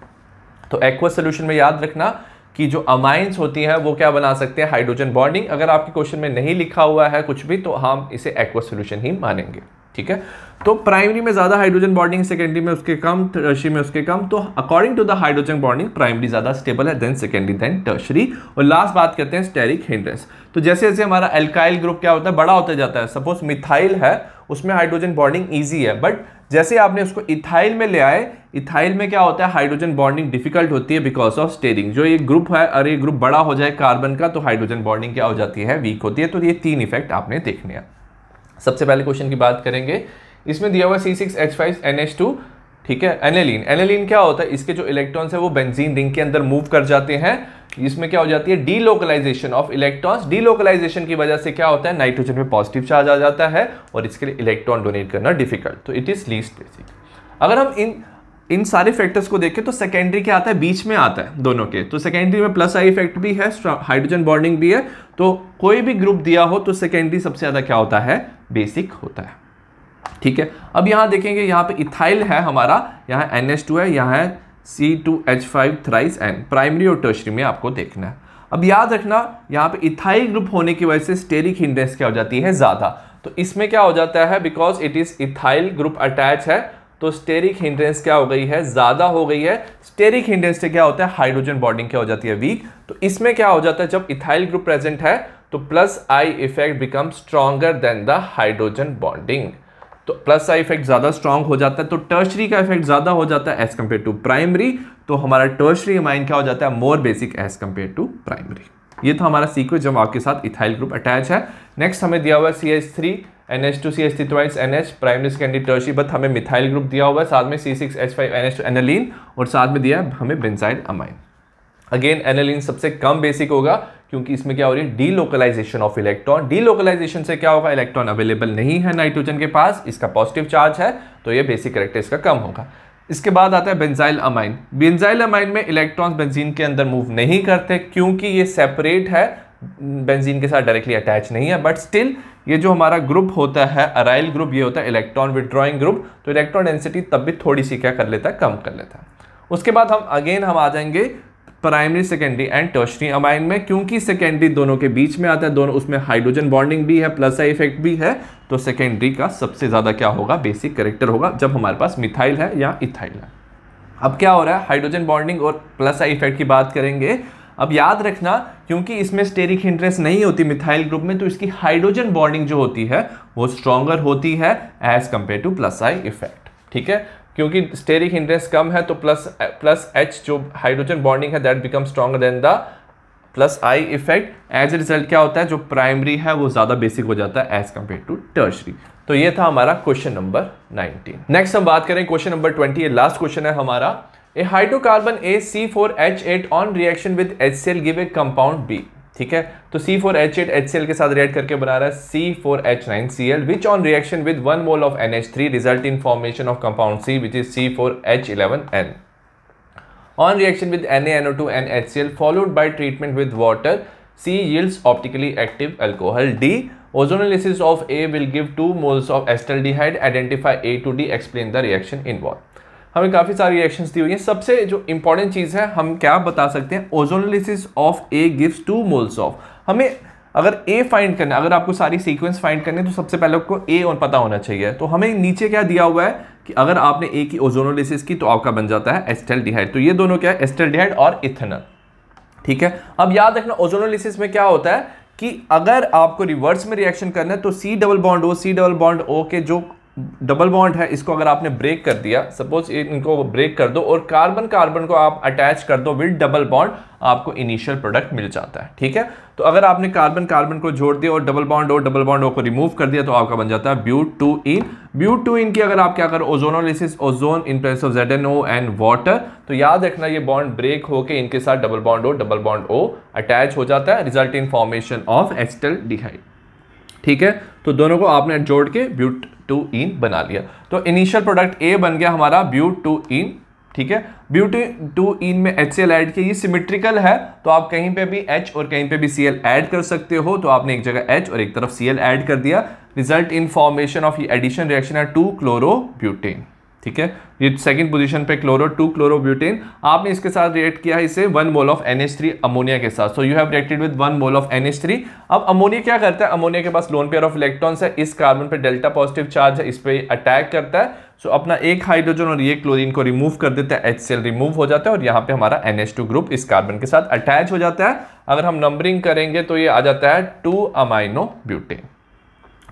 तो एक्वस सोल्यूशन में याद रखना कि जो अमाइंस होती हैं वो क्या बना सकते हैं हाइड्रोजन बॉन्डिंग अगर आपके क्वेश्चन में नहीं लिखा हुआ है कुछ भी तो हम इसे एक्वा सोल्यूशन ही मानेंगे ठीक है तो प्राइमरी में ज़्यादा हाइड्रोजन बॉन्डिंग सेकेंडरी में उसके कम टर्शरी में उसके कम तो according to the hydrogen bonding primary ज़्यादा स्टेबल है देन सेकेंडरी देन टर्शरी और लास्ट बात करते हैं स्टेरिक हिंड्रेंस तो जैसे जैसे हमारा एल्काइल ग्रुप क्या होता है बड़ा होता जाता है सपोज मिथाइल है उसमें हाइड्रोजन बॉन्डिंग ईजी है बट जैसे आपने उसको इथाइल में ले आए इथाइल में क्या होता है हाइड्रोजन बॉन्डिंग डिफिकल्ट होती है बिकॉज ऑफ स्टेरिंग जो ये ग्रुप है और ये ग्रुप बड़ा हो जाए कार्बन का तो हाइड्रोजन बॉन्डिंग क्या हो जाती है वीक होती है तो ये तीन इफेक्ट आपने देखने हैं सबसे पहले क्वेश्चन की बात करेंगे इसमें दिया हुआ C six H five N H two ठीक है एनेलिन एनेलिन क्या होता है इसके जो इलेक्ट्रॉन्स है वो बेंजीन रिंग के अंदर मूव कर जाते हैं इसमें क्या हो जाती है डीलोकलाइजेशन ऑफ इलेक्ट्रॉन्स डीलोकलाइजेशन की वजह से क्या होता है नाइट्रोजन में पॉजिटिव चार्ज आ जाता है और इसके लिए इलेक्ट्रॉन डोनेट करना डिफिकल्ट तो इट इज़ लीस्ट बेसिक अगर हम इन इन सारे फैक्टर्स को देखें तो सेकेंडरी क्या आता है बीच में आता है दोनों के तो सेकेंडरी में प्लस आई इफेक्ट भी है हाइड्रोजन बॉन्डिंग भी है तो कोई भी ग्रुप दिया हो तो सेकेंडरी सबसे ज़्यादा क्या होता है बेसिक होता है ठीक है अब यहां देखेंगे यहां पे इथाइल है हमारा यहां एन एच टू है यहां है C two H five thrice N primary और टर्शरी में आपको देखना है अब याद रखना यहां पे इथाइल ग्रुप होने की वजह से स्टेरिक हिंड्रेंस क्या हो जाती है ज़्यादा तो इसमें क्या हो जाता है because it is ethyl group attach है तो स्टेरिक हिंड्रेंस क्या हो गई है ज़्यादा हो गई है स्टेरिक हिंड्रेंस से क्या होता है हाइड्रोजन बॉन्डिंग क्या हो जाती है वीक तो इसमें क्या हो जाता है जब इथाइल ग्रुप प्रेजेंट है तो plus I effect become stronger than the hydrogen bonding तो प्लस आई इफेक्ट ज़्यादा स्ट्रांग हो जाता है तो टर्शरी का इफेक्ट ज़्यादा हो जाता है एज कंपेयर टू प्राइमरी तो हमारा टर्शरी माइंड क्या हो जाता है more basic as compare to primary ये था हमारा सीक्वेंस जब आपके साथ इथाइल ग्रुप अटैच है नेक्स्ट हमें दिया हुआ है C H three N H two C H three N H primary secondary tertiary but हमें मिथाइल ग्रुप दिया हुआ है साथ में C six H five N H aniline और साथ में दिया हमें बेंसाइड अमाइन अगेन एनलिन सबसे कम बेसिक होगा क्योंकि इसमें क्या हो रही है delocalization of electron delocalization से क्या होगा इलेक्ट्रॉन अवेलेबल नहीं है नाइट्रोजन के पास इसका पॉजिटिव चार्ज है तो ये बेसिक करेक्टर इसका कम होगा इसके बाद आता है बेंजाइल अमाइन बेंजाइल अमाइन में इलेक्ट्रॉन्स बेंजीन के अंदर मूव नहीं करते क्योंकि ये सेपरेट है बेंजीन के साथ डायरेक्टली अटैच नहीं है बट स्टिल ये जो हमारा ग्रुप होता है अराइल ग्रुप ये होता है इलेक्ट्रॉन विड्रॉइंग ग्रुप तो इलेक्ट्रॉन डेंसिटी तब भी थोड़ी सी क्या कर लेता है कम कर लेता है उसके बाद हम अगेन हम आ जाएंगे primary secondary and tertiary amine में क्योंकि सेकेंडरी दोनों के बीच में आता है दोनों उसमें हाइड्रोजन बॉन्डिंग भी है प्लस आई इफेक्ट भी है तो सेकेंडरी का सबसे ज़्यादा क्या होगा बेसिक करेक्टर होगा जब हमारे पास मिथाइल है या इथाइल है अब क्या हो रहा है हाइड्रोजन बॉन्डिंग और प्लस आई इफेक्ट की बात करेंगे अब याद रखना क्योंकि इसमें स्टेरिक इंटरेस्ट नहीं होती मिथाइल ग्रुप में तो इसकी हाइड्रोजन बॉन्डिंग जो होती है वो स्ट्रॉन्गर होती है as compare to plus I effect ठीक है क्योंकि स्टेरिक हिंड्रेंस कम है तो प्लस प्लस एच जो हाइड्रोजन बॉन्डिंग है that become stronger than the plus I effect as a result क्या होता है जो प्राइमरी है वो ज़्यादा बेसिक हो जाता है एज कंपेयर टू टर्सरी तो ये था हमारा क्वेश्चन नंबर 19 नेक्स्ट हम बात करें क्वेश्चन नंबर 20 ये लास्ट क्वेश्चन है हमारा a hydrocarbon A C four H eight on reaction with H C L give a compound B ठीक है तो C four H eight H C L के साथ रिएक्ट करके बना रहा है C four H nine C L which on reaction with one mole of N H three result in formation of compound C which is C four H eleven N on reaction with N N O two N H C L followed by treatment with water C yields optically active alcohol D ozonolysis of A will give two moles of acetaldehyde identify A to D explain the reaction in what हमें काफ़ी सारी reactions दी हुई हैं सबसे जो important चीज़ है हम क्या बता सकते हैं ozonolysis of A gives two moles of हमें अगर ए फाइंड करना अगर आपको सारी सीक्वेंस फाइंड करनी है तो सबसे पहले आपको ए और पता होना चाहिए तो हमें नीचे क्या दिया हुआ है कि अगर आपने ए की ओजोनोलिसिस की तो आपका बन जाता है एस्टेल डिहाइड तो ये दोनों क्या है एस्टेल डिहाइड और इथेनल ठीक है अब याद रखना ओजोनोलिसिस में क्या होता है कि अगर आपको रिवर्स में रिएक्शन करना है तो C double bond O C double bond O के जो डबल बॉन्ड है इसको अगर आपने ब्रेक कर दिया सपोज इनको ब्रेक कर दो और कार्बन कार्बन को आप अटैच कर दो विद डबल बॉन्ड आपको इनिशियल प्रोडक्ट मिल जाता है ठीक है तो अगर आपने कार्बन कार्बन को जोड़ दिया और डबल बॉन्ड और डबल बॉन्ड को रिमूव कर दिया तो आपका बन जाता है but two in but two इन की अगर आप क्या करो ozonolysis ozone in place of Z O and water तो याद रखना ये बॉन्ड ब्रेक होकर इनके साथ डबल बॉन्ड और डबल बॉन्ड ओ अटैच हो जाता है result in formation of acetaldehyde ठीक है तो दोनों को आपने जोड़ के ब्यूट टू इन बना लिया तो इनिशियल प्रोडक्ट ए बन गया हमारा ब्यू टू इन ठीक है ब्यूटी टू इन में एच सी एल एड किया ये सिमेट्रिकल है तो आप कहीं पे भी एच और कहीं पे भी सी एल एड कर सकते हो तो आपने एक जगह एच और एक तरफ सी एल एड कर दिया result in formation of addition reaction है टू क्लोरो ब्यूटेन ठीक है ये सेकंड पोजीशन पे क्लोरो टू क्लोरोब्यूटेन आपने इसके साथ रिएक्ट किया है इसे one mole of NH three ammonia के साथ so you have reacted with one mole of NH three अब अमोनिया क्या करता है अमोनिया के पास लोन पेयर ऑफ इलेक्ट्रॉन्स है इस कार्बन पे डेल्टा पॉजिटिव चार्ज है इस पर अटैक करता है सो so, अपना एक हाइड्रोजन और ये क्लोरिन को रिमूव कर देता है एच रिमूव हो जाता है और यहाँ पे हमारा एन ग्रुप इस कार्बन के साथ अटैच हो जाता है अगर हम नंबरिंग करेंगे तो ये आ जाता है two amino butane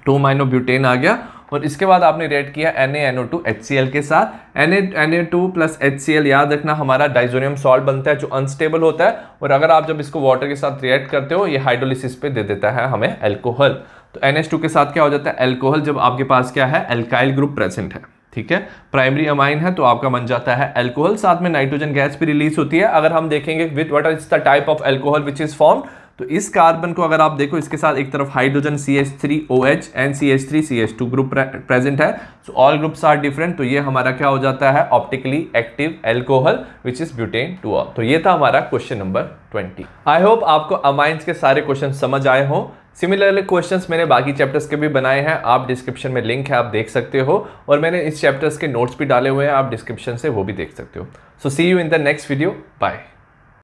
two amino butane आ गया और इसके बाद आपने रेड किया N A NO two H C L के साथ N A N A two plus H C L याद रखना हमारा डाइजोनियम सॉल्ट बनता है जो अनस्टेबल होता है और अगर आप जब इसको वाटर के साथ रिएक्ट करते हो ये हाइड्रोलिसिस पे दे देता है हमें एल्कोहल तो एन एच टू के साथ क्या हो जाता है एल्कोहल जब आपके पास क्या है एल्काइल ग्रुप प्रेजेंट है ठीक है प्राइमरी अमाइन है तो आपका बन जाता है एल्कोहल साथ में नाइट्रोजन गैस भी रिलीज होती है अगर हम देखेंगे with water is the type of alcohol which is form तो इस कार्बन को अगर आप देखो इसके साथ एक तरफ hydrogen C H three O H and C H three C H two group present है so all groups are different तो ये हमारा क्या हो जाता है optically active alcohol which is butane two तो ये था हमारा question number twenty I hope आपको अमाइंस के सारे क्वेश्चन समझ आए हों सिमिलरली क्वेश्चंस मैंने बाकी चैप्टर्स के भी बनाए हैं आप डिस्क्रिप्शन में लिंक है आप देख सकते हो और मैंने इस चैप्टर्स के नोट्स भी डाले हुए हैं आप डिस्क्रिप्शन से वो भी देख सकते हो so see you in the next video bye